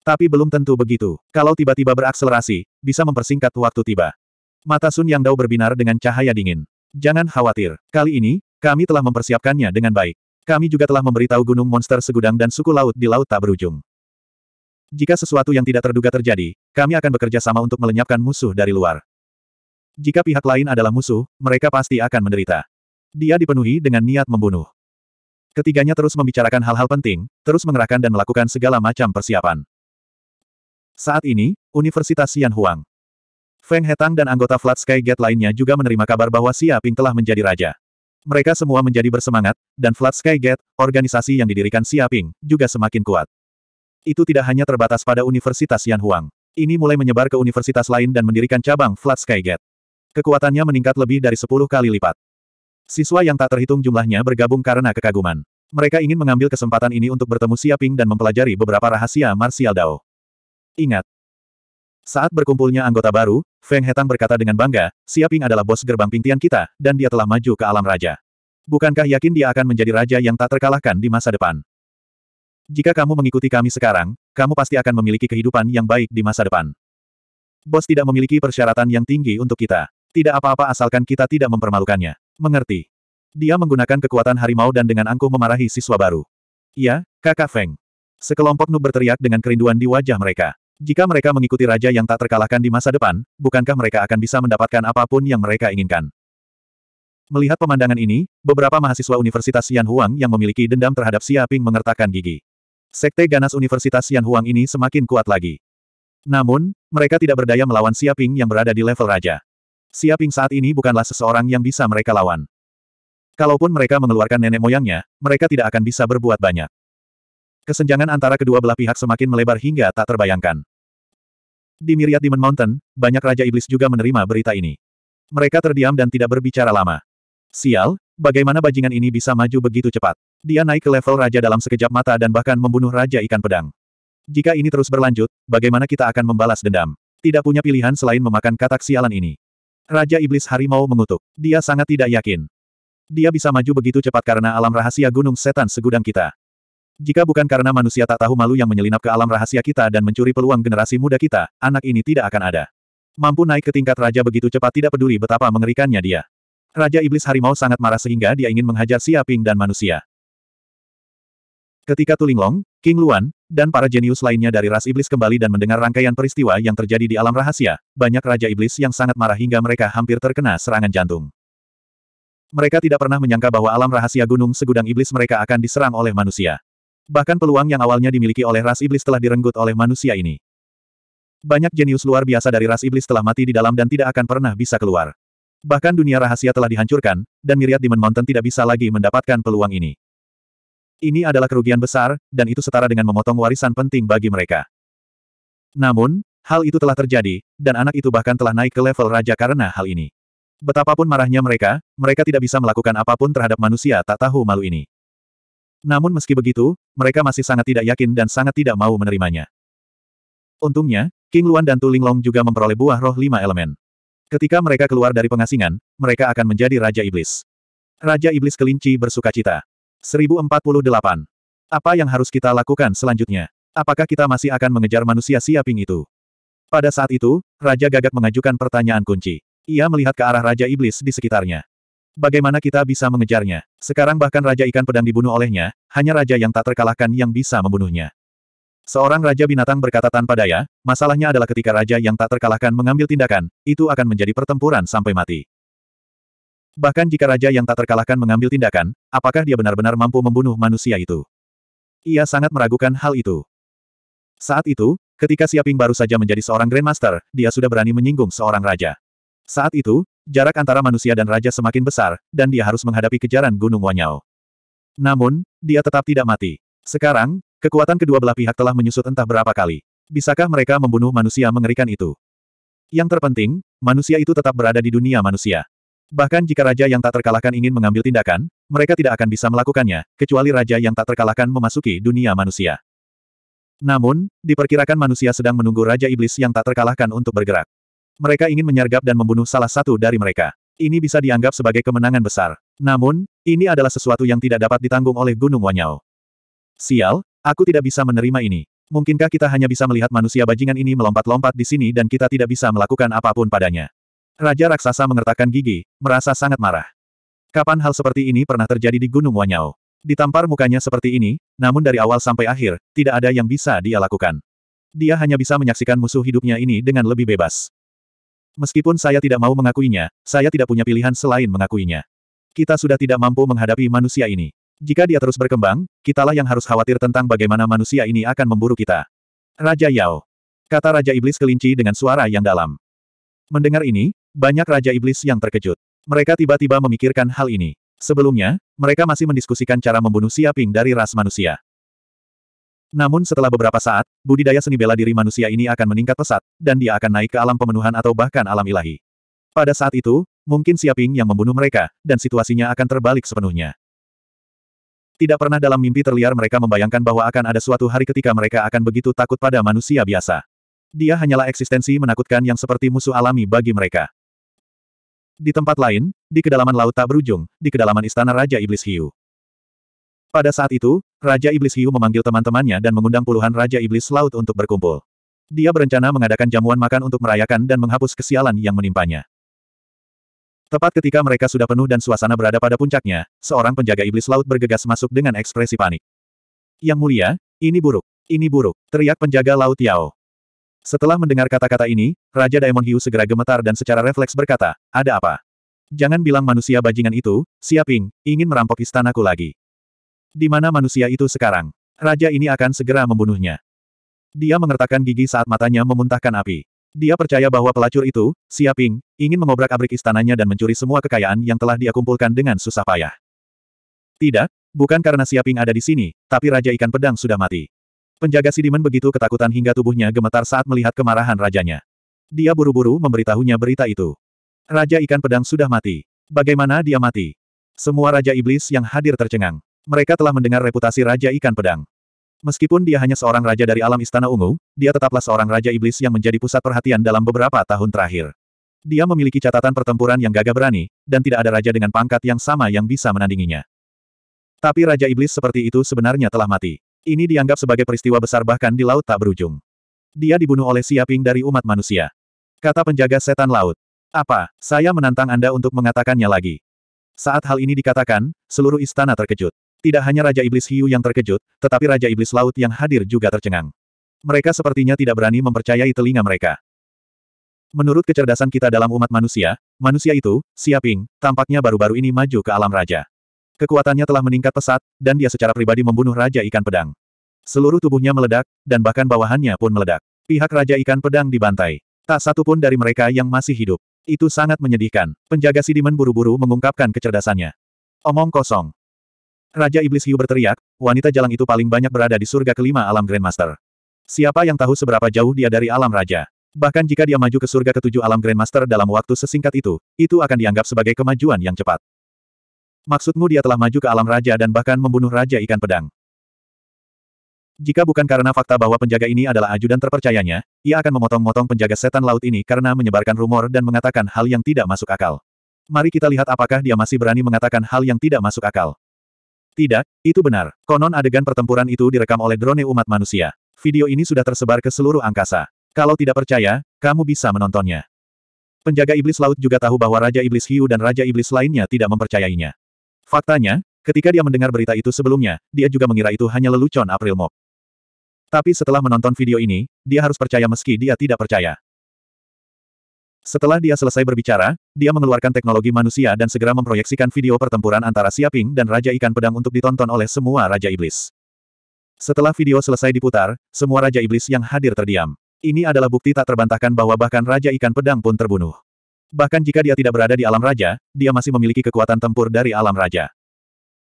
Speaker 1: Tapi belum tentu begitu. Kalau tiba-tiba berakselerasi, bisa mempersingkat waktu tiba. Mata Sun Yang Dao berbinar dengan cahaya dingin. Jangan khawatir. Kali ini, kami telah mempersiapkannya dengan baik. Kami juga telah memberitahu gunung monster segudang dan suku laut di laut tak berujung. Jika sesuatu yang tidak terduga terjadi, kami akan bekerja sama untuk melenyapkan musuh dari luar. Jika pihak lain adalah musuh, mereka pasti akan menderita. Dia dipenuhi dengan niat membunuh. Ketiganya terus membicarakan hal-hal penting, terus mengerahkan dan melakukan segala macam persiapan. Saat ini, Universitas Xian Huang. Feng Hetang dan anggota Flat Sky Gate lainnya juga menerima kabar bahwa Xia Ping telah menjadi raja. Mereka semua menjadi bersemangat, dan Flat Sky Gate, organisasi yang didirikan Xia Ping, juga semakin kuat. Itu tidak hanya terbatas pada Universitas Xian Huang. Ini mulai menyebar ke universitas lain dan mendirikan cabang Flat Sky Gate. Kekuatannya meningkat lebih dari 10 kali lipat. Siswa yang tak terhitung jumlahnya bergabung karena kekaguman. Mereka ingin mengambil kesempatan ini untuk bertemu Siaping dan mempelajari beberapa rahasia Martial Dao. Ingat, saat berkumpulnya anggota baru, Feng Hetang berkata dengan bangga, Siaping adalah bos gerbang pintian kita, dan dia telah maju ke alam raja. Bukankah yakin dia akan menjadi raja yang tak terkalahkan di masa depan? Jika kamu mengikuti kami sekarang, kamu pasti akan memiliki kehidupan yang baik di masa depan. Bos tidak memiliki persyaratan yang tinggi untuk kita. Tidak apa-apa asalkan kita tidak mempermalukannya. Mengerti. Dia menggunakan kekuatan harimau dan dengan angkuh memarahi siswa baru. Ya, kakak Feng. Sekelompok nu berteriak dengan kerinduan di wajah mereka. Jika mereka mengikuti raja yang tak terkalahkan di masa depan, bukankah mereka akan bisa mendapatkan apapun yang mereka inginkan? Melihat pemandangan ini, beberapa mahasiswa Universitas Yan Huang yang memiliki dendam terhadap Xia Ping mengertakkan gigi. Sekte ganas Universitas Yan Huang ini semakin kuat lagi. Namun, mereka tidak berdaya melawan Xia Ping yang berada di level raja. Siaping saat ini bukanlah seseorang yang bisa mereka lawan. Kalaupun mereka mengeluarkan nenek moyangnya, mereka tidak akan bisa berbuat banyak. Kesenjangan antara kedua belah pihak semakin melebar hingga tak terbayangkan. Di Myriad Demon Mountain, banyak Raja Iblis juga menerima berita ini. Mereka terdiam dan tidak berbicara lama. Sial, bagaimana bajingan ini bisa maju begitu cepat? Dia naik ke level Raja dalam sekejap mata dan bahkan membunuh Raja Ikan Pedang. Jika ini terus berlanjut, bagaimana kita akan membalas dendam? Tidak punya pilihan selain memakan katak sialan ini. Raja Iblis Harimau mengutuk. Dia sangat tidak yakin. Dia bisa maju begitu cepat karena alam rahasia gunung setan segudang kita. Jika bukan karena manusia tak tahu malu yang menyelinap ke alam rahasia kita dan mencuri peluang generasi muda kita, anak ini tidak akan ada. Mampu naik ke tingkat raja begitu cepat tidak peduli betapa mengerikannya dia. Raja Iblis Harimau sangat marah sehingga dia ingin menghajar Siaping dan manusia. Ketika Tulinglong, King Luan, dan para jenius lainnya dari ras iblis kembali dan mendengar rangkaian peristiwa yang terjadi di alam rahasia, banyak raja iblis yang sangat marah hingga mereka hampir terkena serangan jantung. Mereka tidak pernah menyangka bahwa alam rahasia gunung segudang iblis mereka akan diserang oleh manusia. Bahkan peluang yang awalnya dimiliki oleh ras iblis telah direnggut oleh manusia ini. Banyak jenius luar biasa dari ras iblis telah mati di dalam dan tidak akan pernah bisa keluar. Bahkan dunia rahasia telah dihancurkan, dan Miriat Demon Mountain tidak bisa lagi mendapatkan peluang ini. Ini adalah kerugian besar, dan itu setara dengan memotong warisan penting bagi mereka. Namun, hal itu telah terjadi, dan anak itu bahkan telah naik ke level raja karena hal ini. Betapapun marahnya mereka, mereka tidak bisa melakukan apapun terhadap manusia tak tahu malu ini. Namun meski begitu, mereka masih sangat tidak yakin dan sangat tidak mau menerimanya. Untungnya, King Luan dan Tu Linglong juga memperoleh buah roh lima elemen. Ketika mereka keluar dari pengasingan, mereka akan menjadi Raja Iblis. Raja Iblis kelinci bersuka cita. 1048. Apa yang harus kita lakukan selanjutnya? Apakah kita masih akan mengejar manusia siaping itu? Pada saat itu, Raja Gagak mengajukan pertanyaan kunci. Ia melihat ke arah Raja Iblis di sekitarnya. Bagaimana kita bisa mengejarnya? Sekarang bahkan Raja Ikan Pedang dibunuh olehnya, hanya Raja yang tak terkalahkan yang bisa membunuhnya. Seorang Raja Binatang berkata tanpa daya, masalahnya adalah ketika Raja yang tak terkalahkan mengambil tindakan, itu akan menjadi pertempuran sampai mati. Bahkan jika raja yang tak terkalahkan mengambil tindakan, apakah dia benar-benar mampu membunuh manusia itu? Ia sangat meragukan hal itu. Saat itu, ketika Siaping baru saja menjadi seorang Grandmaster, dia sudah berani menyinggung seorang raja. Saat itu, jarak antara manusia dan raja semakin besar, dan dia harus menghadapi kejaran Gunung Wanyao. Namun, dia tetap tidak mati. Sekarang, kekuatan kedua belah pihak telah menyusut entah berapa kali. Bisakah mereka membunuh manusia mengerikan itu? Yang terpenting, manusia itu tetap berada di dunia manusia. Bahkan jika raja yang tak terkalahkan ingin mengambil tindakan, mereka tidak akan bisa melakukannya, kecuali raja yang tak terkalahkan memasuki dunia manusia. Namun, diperkirakan manusia sedang menunggu Raja Iblis yang tak terkalahkan untuk bergerak. Mereka ingin menyergap dan membunuh salah satu dari mereka. Ini bisa dianggap sebagai kemenangan besar. Namun, ini adalah sesuatu yang tidak dapat ditanggung oleh Gunung Wanyau. Sial, aku tidak bisa menerima ini. Mungkinkah kita hanya bisa melihat manusia bajingan ini melompat-lompat di sini dan kita tidak bisa melakukan apapun padanya? Raja raksasa mengertakkan gigi, merasa sangat marah. Kapan hal seperti ini pernah terjadi di Gunung Wanyao? Ditampar mukanya seperti ini, namun dari awal sampai akhir, tidak ada yang bisa dia lakukan. Dia hanya bisa menyaksikan musuh hidupnya ini dengan lebih bebas. Meskipun saya tidak mau mengakuinya, saya tidak punya pilihan selain mengakuinya. Kita sudah tidak mampu menghadapi manusia ini. Jika dia terus berkembang, kitalah yang harus khawatir tentang bagaimana manusia ini akan memburu kita. Raja Yao. Kata Raja Iblis kelinci dengan suara yang dalam. Mendengar ini, banyak Raja Iblis yang terkejut. Mereka tiba-tiba memikirkan hal ini. Sebelumnya, mereka masih mendiskusikan cara membunuh Siaping dari ras manusia. Namun setelah beberapa saat, budidaya seni bela diri manusia ini akan meningkat pesat, dan dia akan naik ke alam pemenuhan atau bahkan alam ilahi. Pada saat itu, mungkin Siaping yang membunuh mereka, dan situasinya akan terbalik sepenuhnya. Tidak pernah dalam mimpi terliar mereka membayangkan bahwa akan ada suatu hari ketika mereka akan begitu takut pada manusia biasa. Dia hanyalah eksistensi menakutkan yang seperti musuh alami bagi mereka. Di tempat lain, di kedalaman laut tak berujung, di kedalaman istana Raja Iblis Hiu. Pada saat itu, Raja Iblis Hiu memanggil teman-temannya dan mengundang puluhan Raja Iblis Laut untuk berkumpul. Dia berencana mengadakan jamuan makan untuk merayakan dan menghapus kesialan yang menimpanya. Tepat ketika mereka sudah penuh dan suasana berada pada puncaknya, seorang penjaga iblis laut bergegas masuk dengan ekspresi panik. Yang mulia, ini buruk, ini buruk, teriak penjaga laut Yao. Setelah mendengar kata-kata ini, Raja Daemon Hiu segera gemetar dan secara refleks berkata, ada apa? Jangan bilang manusia bajingan itu, Siaping, ingin merampok istanaku lagi. Di mana manusia itu sekarang? Raja ini akan segera membunuhnya. Dia mengertakkan gigi saat matanya memuntahkan api. Dia percaya bahwa pelacur itu, Siaping, ingin mengobrak-abrik istananya dan mencuri semua kekayaan yang telah dia kumpulkan dengan susah payah. Tidak, bukan karena Siaping ada di sini, tapi Raja Ikan Pedang sudah mati. Penjaga Sidiman begitu ketakutan hingga tubuhnya gemetar saat melihat kemarahan rajanya. Dia buru-buru memberitahunya berita itu. Raja Ikan Pedang sudah mati. Bagaimana dia mati? Semua Raja Iblis yang hadir tercengang. Mereka telah mendengar reputasi Raja Ikan Pedang. Meskipun dia hanya seorang raja dari alam Istana Ungu, dia tetaplah seorang Raja Iblis yang menjadi pusat perhatian dalam beberapa tahun terakhir. Dia memiliki catatan pertempuran yang gagah berani, dan tidak ada raja dengan pangkat yang sama yang bisa menandinginya. Tapi Raja Iblis seperti itu sebenarnya telah mati. Ini dianggap sebagai peristiwa besar bahkan di laut tak berujung. Dia dibunuh oleh Siaping dari umat manusia. Kata penjaga setan laut. Apa, saya menantang Anda untuk mengatakannya lagi. Saat hal ini dikatakan, seluruh istana terkejut. Tidak hanya Raja Iblis Hiu yang terkejut, tetapi Raja Iblis Laut yang hadir juga tercengang. Mereka sepertinya tidak berani mempercayai telinga mereka. Menurut kecerdasan kita dalam umat manusia, manusia itu, Siaping, tampaknya baru-baru ini maju ke alam raja. Kekuatannya telah meningkat pesat, dan dia secara pribadi membunuh Raja Ikan Pedang. Seluruh tubuhnya meledak, dan bahkan bawahannya pun meledak. Pihak Raja Ikan Pedang dibantai. Tak satu pun dari mereka yang masih hidup. Itu sangat menyedihkan. Penjaga Sidimen buru-buru mengungkapkan kecerdasannya. Omong kosong. Raja Iblis Hiu berteriak, wanita jalang itu paling banyak berada di surga kelima alam Grandmaster. Siapa yang tahu seberapa jauh dia dari alam raja? Bahkan jika dia maju ke surga ketujuh alam Grandmaster dalam waktu sesingkat itu, itu akan dianggap sebagai kemajuan yang cepat. Maksudmu dia telah maju ke alam raja dan bahkan membunuh raja ikan pedang. Jika bukan karena fakta bahwa penjaga ini adalah ajudan terpercayanya, ia akan memotong-motong penjaga setan laut ini karena menyebarkan rumor dan mengatakan hal yang tidak masuk akal. Mari kita lihat apakah dia masih berani mengatakan hal yang tidak masuk akal. Tidak, itu benar. Konon adegan pertempuran itu direkam oleh drone umat manusia. Video ini sudah tersebar ke seluruh angkasa. Kalau tidak percaya, kamu bisa menontonnya. Penjaga iblis laut juga tahu bahwa Raja Iblis Hiu dan Raja Iblis lainnya tidak mempercayainya. Faktanya, ketika dia mendengar berita itu sebelumnya, dia juga mengira itu hanya lelucon April Mop. Tapi setelah menonton video ini, dia harus percaya meski dia tidak percaya. Setelah dia selesai berbicara, dia mengeluarkan teknologi manusia dan segera memproyeksikan video pertempuran antara Siaping dan Raja Ikan Pedang untuk ditonton oleh semua Raja Iblis. Setelah video selesai diputar, semua Raja Iblis yang hadir terdiam. Ini adalah bukti tak terbantahkan bahwa bahkan Raja Ikan Pedang pun terbunuh. Bahkan jika dia tidak berada di alam raja, dia masih memiliki kekuatan tempur dari alam raja.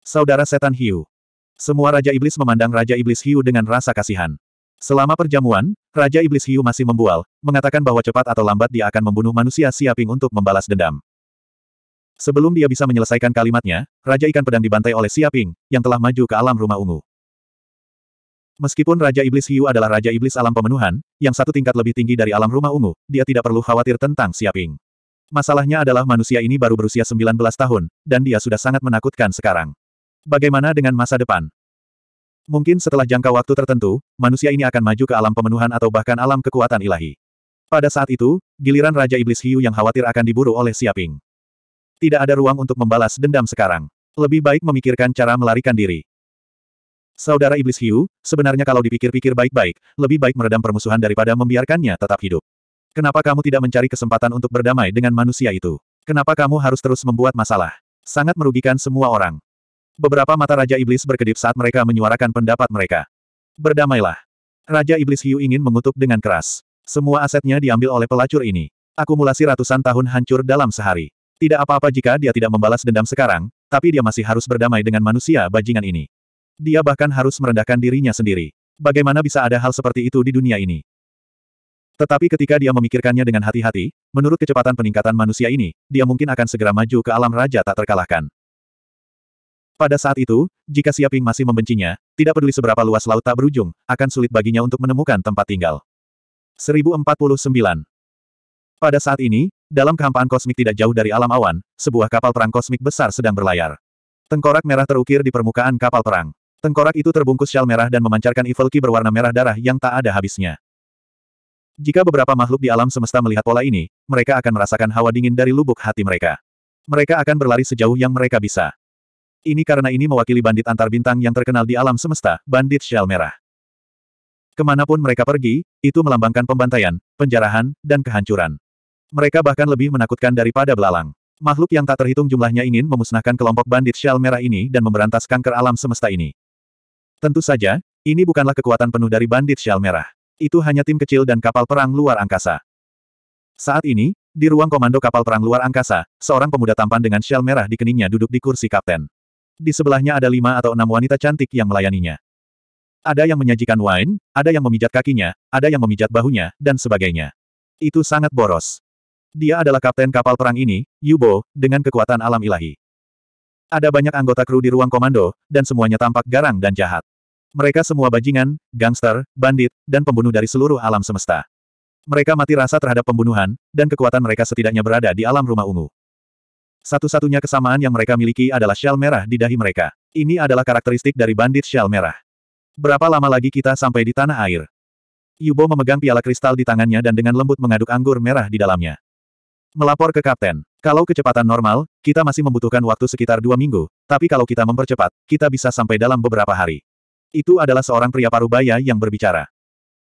Speaker 1: Saudara Setan Hiu. Semua Raja Iblis memandang Raja Iblis Hiu dengan rasa kasihan. Selama perjamuan, Raja Iblis Hiu masih membual, mengatakan bahwa cepat atau lambat dia akan membunuh manusia siaping untuk membalas dendam. Sebelum dia bisa menyelesaikan kalimatnya, Raja Ikan Pedang dibantai oleh Siaping, yang telah maju ke alam rumah ungu. Meskipun Raja Iblis Hiu adalah Raja Iblis alam pemenuhan, yang satu tingkat lebih tinggi dari alam rumah ungu, dia tidak perlu khawatir tentang Siaping. Masalahnya adalah manusia ini baru berusia 19 tahun, dan dia sudah sangat menakutkan sekarang. Bagaimana dengan masa depan? Mungkin setelah jangka waktu tertentu, manusia ini akan maju ke alam pemenuhan atau bahkan alam kekuatan ilahi. Pada saat itu, giliran Raja Iblis Hiu yang khawatir akan diburu oleh Siaping. Tidak ada ruang untuk membalas dendam sekarang. Lebih baik memikirkan cara melarikan diri. Saudara Iblis Hiu, sebenarnya kalau dipikir-pikir baik-baik, lebih baik meredam permusuhan daripada membiarkannya tetap hidup. Kenapa kamu tidak mencari kesempatan untuk berdamai dengan manusia itu? Kenapa kamu harus terus membuat masalah? Sangat merugikan semua orang. Beberapa mata Raja Iblis berkedip saat mereka menyuarakan pendapat mereka. Berdamailah. Raja Iblis Hiu ingin mengutuk dengan keras. Semua asetnya diambil oleh pelacur ini. Akumulasi ratusan tahun hancur dalam sehari. Tidak apa-apa jika dia tidak membalas dendam sekarang, tapi dia masih harus berdamai dengan manusia bajingan ini. Dia bahkan harus merendahkan dirinya sendiri. Bagaimana bisa ada hal seperti itu di dunia ini? Tetapi ketika dia memikirkannya dengan hati-hati, menurut kecepatan peningkatan manusia ini, dia mungkin akan segera maju ke alam raja tak terkalahkan. Pada saat itu, jika Siaping masih membencinya, tidak peduli seberapa luas laut tak berujung, akan sulit baginya untuk menemukan tempat tinggal. 1049 Pada saat ini, dalam kehampaan kosmik tidak jauh dari alam awan, sebuah kapal perang kosmik besar sedang berlayar. Tengkorak merah terukir di permukaan kapal perang. Tengkorak itu terbungkus syal merah dan memancarkan evil berwarna merah darah yang tak ada habisnya. Jika beberapa makhluk di alam semesta melihat pola ini, mereka akan merasakan hawa dingin dari lubuk hati mereka. Mereka akan berlari sejauh yang mereka bisa. Ini karena ini mewakili bandit antar bintang yang terkenal di alam semesta, bandit shell merah. Kemanapun mereka pergi, itu melambangkan pembantaian, penjarahan, dan kehancuran. Mereka bahkan lebih menakutkan daripada belalang. Makhluk yang tak terhitung jumlahnya ingin memusnahkan kelompok bandit shell merah ini dan memberantas kanker alam semesta ini. Tentu saja, ini bukanlah kekuatan penuh dari bandit shell merah itu hanya tim kecil dan kapal perang luar angkasa. Saat ini, di ruang komando kapal perang luar angkasa, seorang pemuda tampan dengan shell merah di keningnya duduk di kursi kapten. Di sebelahnya ada lima atau enam wanita cantik yang melayaninya. Ada yang menyajikan wine, ada yang memijat kakinya, ada yang memijat bahunya, dan sebagainya. Itu sangat boros. Dia adalah kapten kapal perang ini, Yubo, dengan kekuatan alam ilahi. Ada banyak anggota kru di ruang komando, dan semuanya tampak garang dan jahat. Mereka semua bajingan, gangster, bandit, dan pembunuh dari seluruh alam semesta. Mereka mati rasa terhadap pembunuhan, dan kekuatan mereka setidaknya berada di alam rumah ungu. Satu-satunya kesamaan yang mereka miliki adalah shell merah di dahi mereka. Ini adalah karakteristik dari bandit shell merah. Berapa lama lagi kita sampai di tanah air? Yubo memegang piala kristal di tangannya dan dengan lembut mengaduk anggur merah di dalamnya. Melapor ke kapten. Kalau kecepatan normal, kita masih membutuhkan waktu sekitar dua minggu, tapi kalau kita mempercepat, kita bisa sampai dalam beberapa hari. Itu adalah seorang pria parubaya yang berbicara.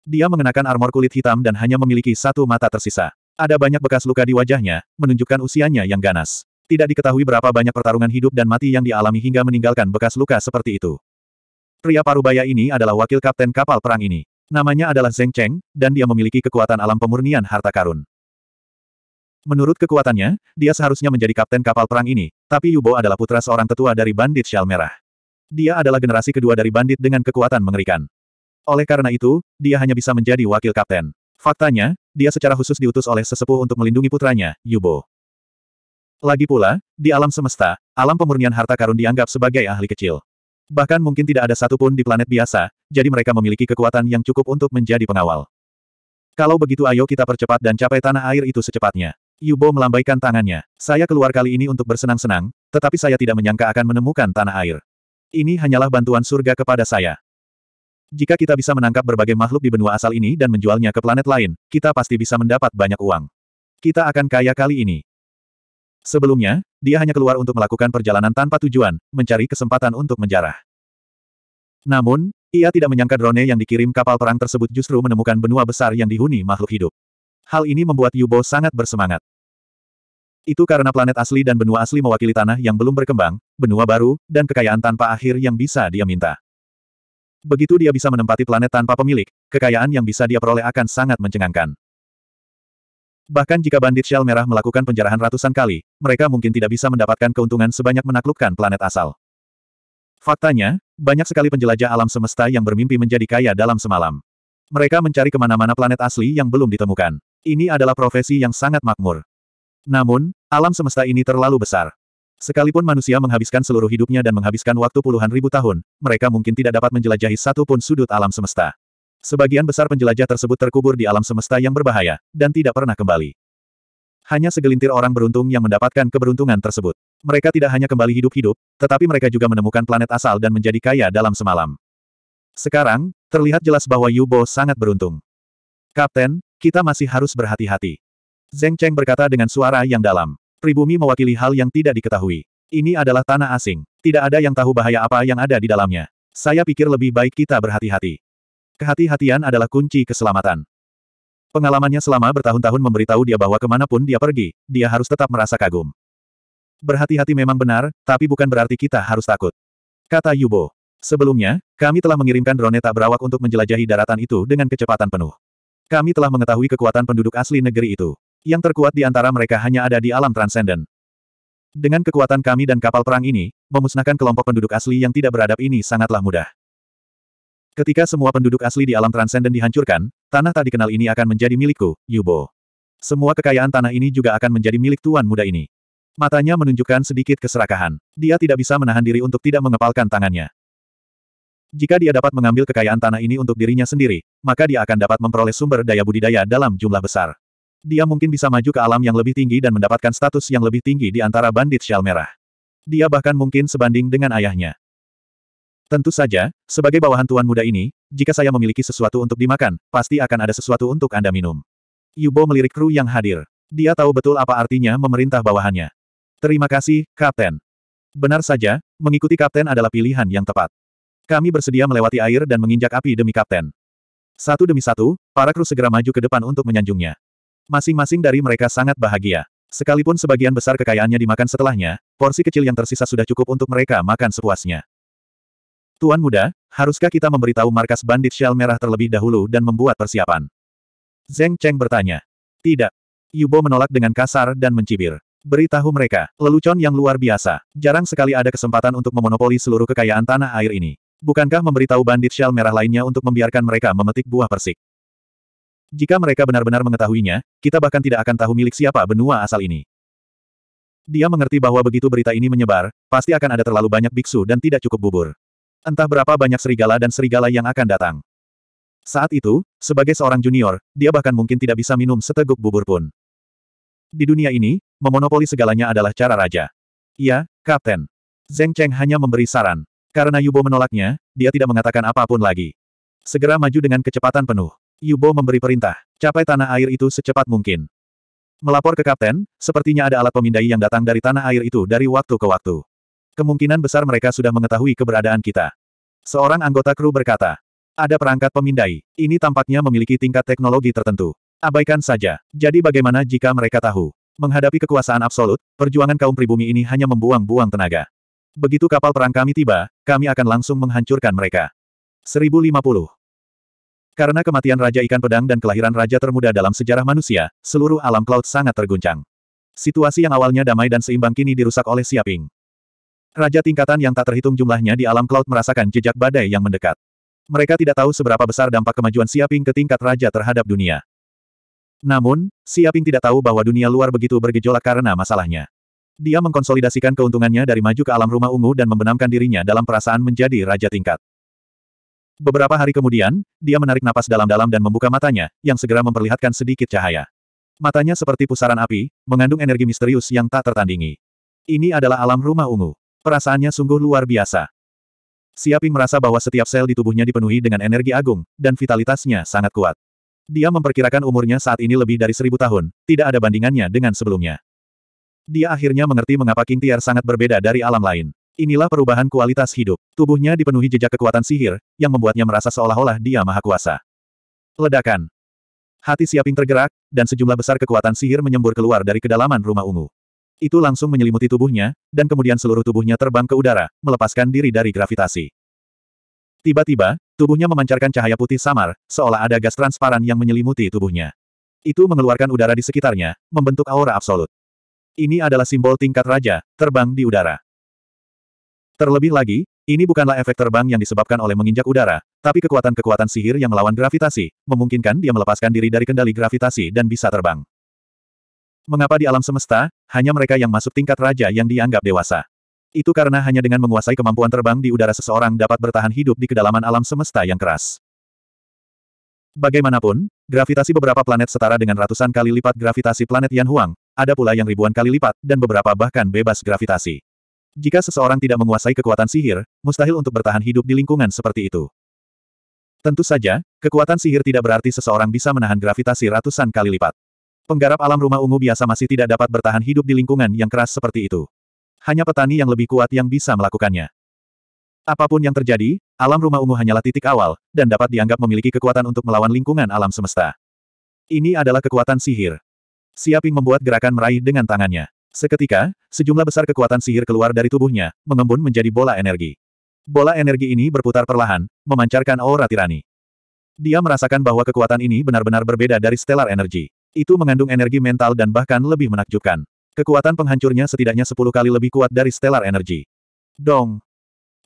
Speaker 1: Dia mengenakan armor kulit hitam dan hanya memiliki satu mata tersisa. Ada banyak bekas luka di wajahnya, menunjukkan usianya yang ganas. Tidak diketahui berapa banyak pertarungan hidup dan mati yang dialami hingga meninggalkan bekas luka seperti itu. Pria parubaya ini adalah wakil kapten kapal perang ini. Namanya adalah Zeng Cheng, dan dia memiliki kekuatan alam pemurnian harta karun. Menurut kekuatannya, dia seharusnya menjadi kapten kapal perang ini, tapi Yubo adalah putra seorang tetua dari Bandit Shell Merah. Dia adalah generasi kedua dari bandit dengan kekuatan mengerikan. Oleh karena itu, dia hanya bisa menjadi wakil kapten. Faktanya, dia secara khusus diutus oleh sesepuh untuk melindungi putranya, Yubo. Lagi pula, di alam semesta, alam pemurnian harta karun dianggap sebagai ahli kecil. Bahkan mungkin tidak ada satupun di planet biasa, jadi mereka memiliki kekuatan yang cukup untuk menjadi pengawal. Kalau begitu ayo kita percepat dan capai tanah air itu secepatnya. Yubo melambaikan tangannya. Saya keluar kali ini untuk bersenang-senang, tetapi saya tidak menyangka akan menemukan tanah air. Ini hanyalah bantuan surga kepada saya. Jika kita bisa menangkap berbagai makhluk di benua asal ini dan menjualnya ke planet lain, kita pasti bisa mendapat banyak uang. Kita akan kaya kali ini. Sebelumnya, dia hanya keluar untuk melakukan perjalanan tanpa tujuan, mencari kesempatan untuk menjarah. Namun, ia tidak menyangka drone yang dikirim kapal perang tersebut justru menemukan benua besar yang dihuni makhluk hidup. Hal ini membuat Yubo sangat bersemangat. Itu karena planet asli dan benua asli mewakili tanah yang belum berkembang, benua baru, dan kekayaan tanpa akhir yang bisa dia minta. Begitu dia bisa menempati planet tanpa pemilik, kekayaan yang bisa dia peroleh akan sangat mencengangkan. Bahkan jika bandit Shell Merah melakukan penjarahan ratusan kali, mereka mungkin tidak bisa mendapatkan keuntungan sebanyak menaklukkan planet asal. Faktanya, banyak sekali penjelajah alam semesta yang bermimpi menjadi kaya dalam semalam. Mereka mencari kemana-mana planet asli yang belum ditemukan. Ini adalah profesi yang sangat makmur. Namun, alam semesta ini terlalu besar. Sekalipun manusia menghabiskan seluruh hidupnya dan menghabiskan waktu puluhan ribu tahun, mereka mungkin tidak dapat menjelajahi satu pun sudut alam semesta. Sebagian besar penjelajah tersebut terkubur di alam semesta yang berbahaya, dan tidak pernah kembali. Hanya segelintir orang beruntung yang mendapatkan keberuntungan tersebut. Mereka tidak hanya kembali hidup-hidup, tetapi mereka juga menemukan planet asal dan menjadi kaya dalam semalam. Sekarang, terlihat jelas bahwa Yubo sangat beruntung. Kapten, kita masih harus berhati-hati. Zeng Cheng berkata dengan suara yang dalam. Pribumi mewakili hal yang tidak diketahui. Ini adalah tanah asing. Tidak ada yang tahu bahaya apa yang ada di dalamnya. Saya pikir lebih baik kita berhati-hati. Kehati-hatian adalah kunci keselamatan. Pengalamannya selama bertahun-tahun memberitahu dia bahwa kemanapun dia pergi, dia harus tetap merasa kagum. Berhati-hati memang benar, tapi bukan berarti kita harus takut. Kata Yubo. Sebelumnya, kami telah mengirimkan drone tak berawak untuk menjelajahi daratan itu dengan kecepatan penuh. Kami telah mengetahui kekuatan penduduk asli negeri itu. Yang terkuat di antara mereka hanya ada di alam transenden. Dengan kekuatan kami dan kapal perang ini, memusnahkan kelompok penduduk asli yang tidak beradab ini sangatlah mudah. Ketika semua penduduk asli di alam transenden dihancurkan, tanah tak dikenal ini akan menjadi milikku, Yubo. Semua kekayaan tanah ini juga akan menjadi milik tuan muda ini. Matanya menunjukkan sedikit keserakahan. Dia tidak bisa menahan diri untuk tidak mengepalkan tangannya. Jika dia dapat mengambil kekayaan tanah ini untuk dirinya sendiri, maka dia akan dapat memperoleh sumber daya budidaya dalam jumlah besar. Dia mungkin bisa maju ke alam yang lebih tinggi dan mendapatkan status yang lebih tinggi di antara bandit shell merah. Dia bahkan mungkin sebanding dengan ayahnya. Tentu saja, sebagai bawahan tuan muda ini, jika saya memiliki sesuatu untuk dimakan, pasti akan ada sesuatu untuk Anda minum. Yubo melirik kru yang hadir. Dia tahu betul apa artinya memerintah bawahannya. Terima kasih, Kapten. Benar saja, mengikuti Kapten adalah pilihan yang tepat. Kami bersedia melewati air dan menginjak api demi Kapten. Satu demi satu, para kru segera maju ke depan untuk menyanjungnya. Masing-masing dari mereka sangat bahagia. Sekalipun sebagian besar kekayaannya dimakan setelahnya, porsi kecil yang tersisa sudah cukup untuk mereka makan sepuasnya. Tuan muda, haruskah kita memberitahu markas bandit Shell Merah terlebih dahulu dan membuat persiapan? Zeng Cheng bertanya. Tidak. Yubo menolak dengan kasar dan mencibir. Beritahu mereka, lelucon yang luar biasa. Jarang sekali ada kesempatan untuk memonopoli seluruh kekayaan tanah air ini. Bukankah memberitahu bandit Shell Merah lainnya untuk membiarkan mereka memetik buah persik? Jika mereka benar-benar mengetahuinya, kita bahkan tidak akan tahu milik siapa benua asal ini. Dia mengerti bahwa begitu berita ini menyebar, pasti akan ada terlalu banyak biksu dan tidak cukup bubur. Entah berapa banyak serigala dan serigala yang akan datang. Saat itu, sebagai seorang junior, dia bahkan mungkin tidak bisa minum seteguk bubur pun. Di dunia ini, memonopoli segalanya adalah cara raja. Iya, Kapten. Zeng Cheng hanya memberi saran. Karena Yubo menolaknya, dia tidak mengatakan apapun lagi. Segera maju dengan kecepatan penuh. Yubo memberi perintah, capai tanah air itu secepat mungkin. Melapor ke kapten, sepertinya ada alat pemindai yang datang dari tanah air itu dari waktu ke waktu. Kemungkinan besar mereka sudah mengetahui keberadaan kita. Seorang anggota kru berkata, ada perangkat pemindai, ini tampaknya memiliki tingkat teknologi tertentu. Abaikan saja. Jadi bagaimana jika mereka tahu? Menghadapi kekuasaan absolut, perjuangan kaum pribumi ini hanya membuang-buang tenaga. Begitu kapal perang kami tiba, kami akan langsung menghancurkan mereka. 1050 karena kematian Raja Ikan Pedang dan kelahiran Raja Termuda dalam sejarah manusia, seluruh alam Cloud sangat terguncang. Situasi yang awalnya damai dan seimbang kini dirusak oleh Siaping. Raja tingkatan yang tak terhitung jumlahnya di alam Cloud merasakan jejak badai yang mendekat. Mereka tidak tahu seberapa besar dampak kemajuan Siaping ke tingkat Raja terhadap dunia. Namun, Siaping tidak tahu bahwa dunia luar begitu bergejolak karena masalahnya. Dia mengkonsolidasikan keuntungannya dari maju ke alam rumah ungu dan membenamkan dirinya dalam perasaan menjadi Raja tingkat. Beberapa hari kemudian, dia menarik napas dalam-dalam dan membuka matanya, yang segera memperlihatkan sedikit cahaya. Matanya seperti pusaran api, mengandung energi misterius yang tak tertandingi. Ini adalah alam rumah ungu. Perasaannya sungguh luar biasa. Siaping merasa bahwa setiap sel di tubuhnya dipenuhi dengan energi agung, dan vitalitasnya sangat kuat. Dia memperkirakan umurnya saat ini lebih dari seribu tahun, tidak ada bandingannya dengan sebelumnya. Dia akhirnya mengerti mengapa King Tiar sangat berbeda dari alam lain. Inilah perubahan kualitas hidup. Tubuhnya dipenuhi jejak kekuatan sihir, yang membuatnya merasa seolah-olah dia maha kuasa. Ledakan. Hati Siaping tergerak, dan sejumlah besar kekuatan sihir menyembur keluar dari kedalaman rumah ungu. Itu langsung menyelimuti tubuhnya, dan kemudian seluruh tubuhnya terbang ke udara, melepaskan diri dari gravitasi. Tiba-tiba, tubuhnya memancarkan cahaya putih samar, seolah ada gas transparan yang menyelimuti tubuhnya. Itu mengeluarkan udara di sekitarnya, membentuk aura absolut. Ini adalah simbol tingkat raja, terbang di udara. Terlebih lagi, ini bukanlah efek terbang yang disebabkan oleh menginjak udara, tapi kekuatan-kekuatan sihir yang melawan gravitasi, memungkinkan dia melepaskan diri dari kendali gravitasi dan bisa terbang. Mengapa di alam semesta, hanya mereka yang masuk tingkat raja yang dianggap dewasa? Itu karena hanya dengan menguasai kemampuan terbang di udara seseorang dapat bertahan hidup di kedalaman alam semesta yang keras. Bagaimanapun, gravitasi beberapa planet setara dengan ratusan kali lipat gravitasi planet Yan Huang, ada pula yang ribuan kali lipat, dan beberapa bahkan bebas gravitasi. Jika seseorang tidak menguasai kekuatan sihir, mustahil untuk bertahan hidup di lingkungan seperti itu. Tentu saja, kekuatan sihir tidak berarti seseorang bisa menahan gravitasi ratusan kali lipat. Penggarap alam rumah ungu biasa masih tidak dapat bertahan hidup di lingkungan yang keras seperti itu. Hanya petani yang lebih kuat yang bisa melakukannya. Apapun yang terjadi, alam rumah ungu hanyalah titik awal, dan dapat dianggap memiliki kekuatan untuk melawan lingkungan alam semesta. Ini adalah kekuatan sihir. Siaping membuat gerakan meraih dengan tangannya. Seketika, sejumlah besar kekuatan sihir keluar dari tubuhnya, mengembun menjadi bola energi. Bola energi ini berputar perlahan, memancarkan aura tirani. Dia merasakan bahwa kekuatan ini benar-benar berbeda dari stellar energi. Itu mengandung energi mental dan bahkan lebih menakjubkan. Kekuatan penghancurnya setidaknya sepuluh kali lebih kuat dari stellar energi. Dong!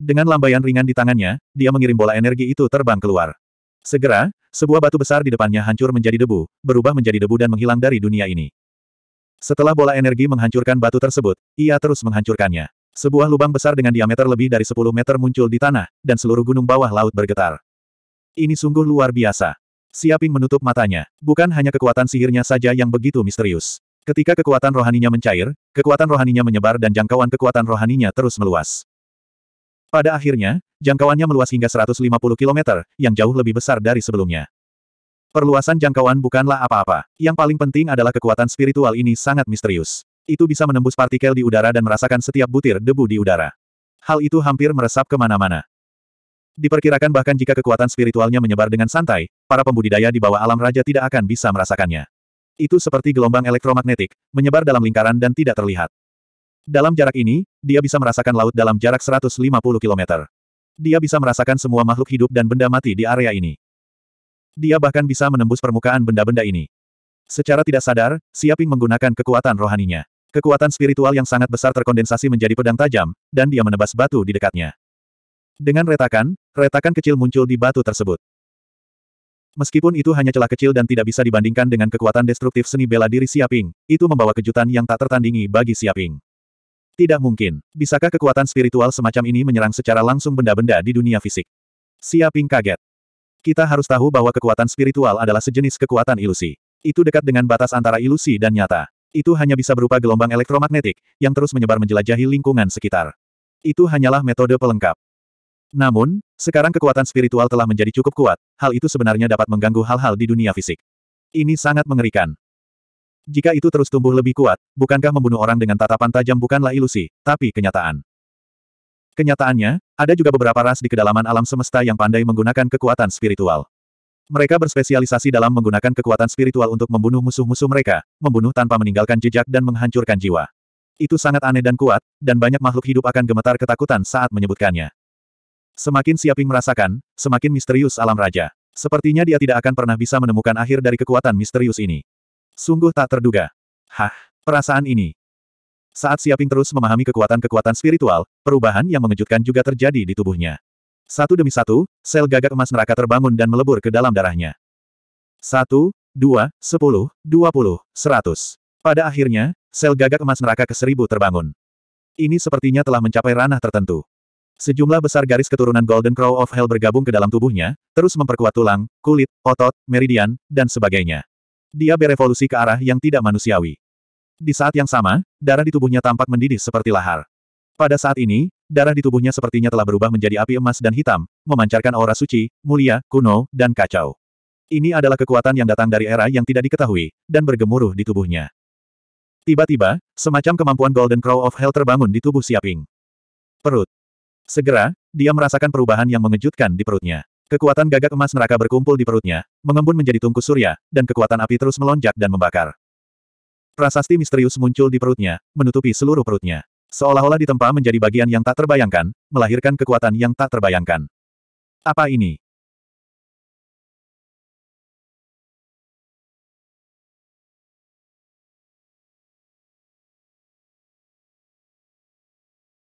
Speaker 1: Dengan lambaian ringan di tangannya, dia mengirim bola energi itu terbang keluar. Segera, sebuah batu besar di depannya hancur menjadi debu, berubah menjadi debu dan menghilang dari dunia ini. Setelah bola energi menghancurkan batu tersebut, ia terus menghancurkannya. Sebuah lubang besar dengan diameter lebih dari 10 meter muncul di tanah, dan seluruh gunung bawah laut bergetar. Ini sungguh luar biasa. Siaping menutup matanya. Bukan hanya kekuatan sihirnya saja yang begitu misterius. Ketika kekuatan rohaninya mencair, kekuatan rohaninya menyebar dan jangkauan kekuatan rohaninya terus meluas. Pada akhirnya, jangkauannya meluas hingga 150 km, yang jauh lebih besar dari sebelumnya. Perluasan jangkauan bukanlah apa-apa. Yang paling penting adalah kekuatan spiritual ini sangat misterius. Itu bisa menembus partikel di udara dan merasakan setiap butir debu di udara. Hal itu hampir meresap kemana-mana. Diperkirakan bahkan jika kekuatan spiritualnya menyebar dengan santai, para pembudidaya di bawah alam raja tidak akan bisa merasakannya. Itu seperti gelombang elektromagnetik, menyebar dalam lingkaran dan tidak terlihat. Dalam jarak ini, dia bisa merasakan laut dalam jarak 150 km. Dia bisa merasakan semua makhluk hidup dan benda mati di area ini. Dia bahkan bisa menembus permukaan benda-benda ini. Secara tidak sadar, Siaping menggunakan kekuatan rohaninya. Kekuatan spiritual yang sangat besar terkondensasi menjadi pedang tajam, dan dia menebas batu di dekatnya. Dengan retakan, retakan kecil muncul di batu tersebut. Meskipun itu hanya celah kecil dan tidak bisa dibandingkan dengan kekuatan destruktif seni bela diri Siaping, itu membawa kejutan yang tak tertandingi bagi Siaping. Tidak mungkin. Bisakah kekuatan spiritual semacam ini menyerang secara langsung benda-benda di dunia fisik? Siaping kaget. Kita harus tahu bahwa kekuatan spiritual adalah sejenis kekuatan ilusi. Itu dekat dengan batas antara ilusi dan nyata. Itu hanya bisa berupa gelombang elektromagnetik, yang terus menyebar menjelajahi lingkungan sekitar. Itu hanyalah metode pelengkap. Namun, sekarang kekuatan spiritual telah menjadi cukup kuat, hal itu sebenarnya dapat mengganggu hal-hal di dunia fisik. Ini sangat mengerikan. Jika itu terus tumbuh lebih kuat, bukankah membunuh orang dengan tatapan tajam bukanlah ilusi, tapi kenyataan? Kenyataannya, ada juga beberapa ras di kedalaman alam semesta yang pandai menggunakan kekuatan spiritual. Mereka berspesialisasi dalam menggunakan kekuatan spiritual untuk membunuh musuh-musuh mereka, membunuh tanpa meninggalkan jejak dan menghancurkan jiwa. Itu sangat aneh dan kuat, dan banyak makhluk hidup akan gemetar ketakutan saat menyebutkannya. Semakin Siaping merasakan, semakin misterius alam raja. Sepertinya dia tidak akan pernah bisa menemukan akhir dari kekuatan misterius ini. Sungguh tak terduga. Hah, perasaan ini, saat Siaping terus memahami kekuatan-kekuatan spiritual, perubahan yang mengejutkan juga terjadi di tubuhnya. Satu demi satu, sel gagak emas neraka terbangun dan melebur ke dalam darahnya. Satu, dua, sepuluh, dua puluh, seratus. Pada akhirnya, sel gagak emas neraka ke seribu terbangun. Ini sepertinya telah mencapai ranah tertentu. Sejumlah besar garis keturunan Golden Crow of Hell bergabung ke dalam tubuhnya, terus memperkuat tulang, kulit, otot, meridian, dan sebagainya. Dia berevolusi ke arah yang tidak manusiawi. Di saat yang sama, darah di tubuhnya tampak mendidih seperti lahar. Pada saat ini, darah di tubuhnya sepertinya telah berubah menjadi api emas dan hitam, memancarkan aura suci, mulia, kuno, dan kacau. Ini adalah kekuatan yang datang dari era yang tidak diketahui, dan bergemuruh di tubuhnya. Tiba-tiba, semacam kemampuan Golden Crow of Hell terbangun di tubuh Siaping. Perut. Segera, dia merasakan perubahan yang mengejutkan di perutnya. Kekuatan gagak emas neraka berkumpul di perutnya, mengembun menjadi tungku surya, dan kekuatan api terus melonjak dan membakar. Prasasti misterius muncul di perutnya, menutupi seluruh perutnya. Seolah-olah ditempa menjadi bagian yang tak terbayangkan, melahirkan kekuatan yang tak terbayangkan. Apa ini?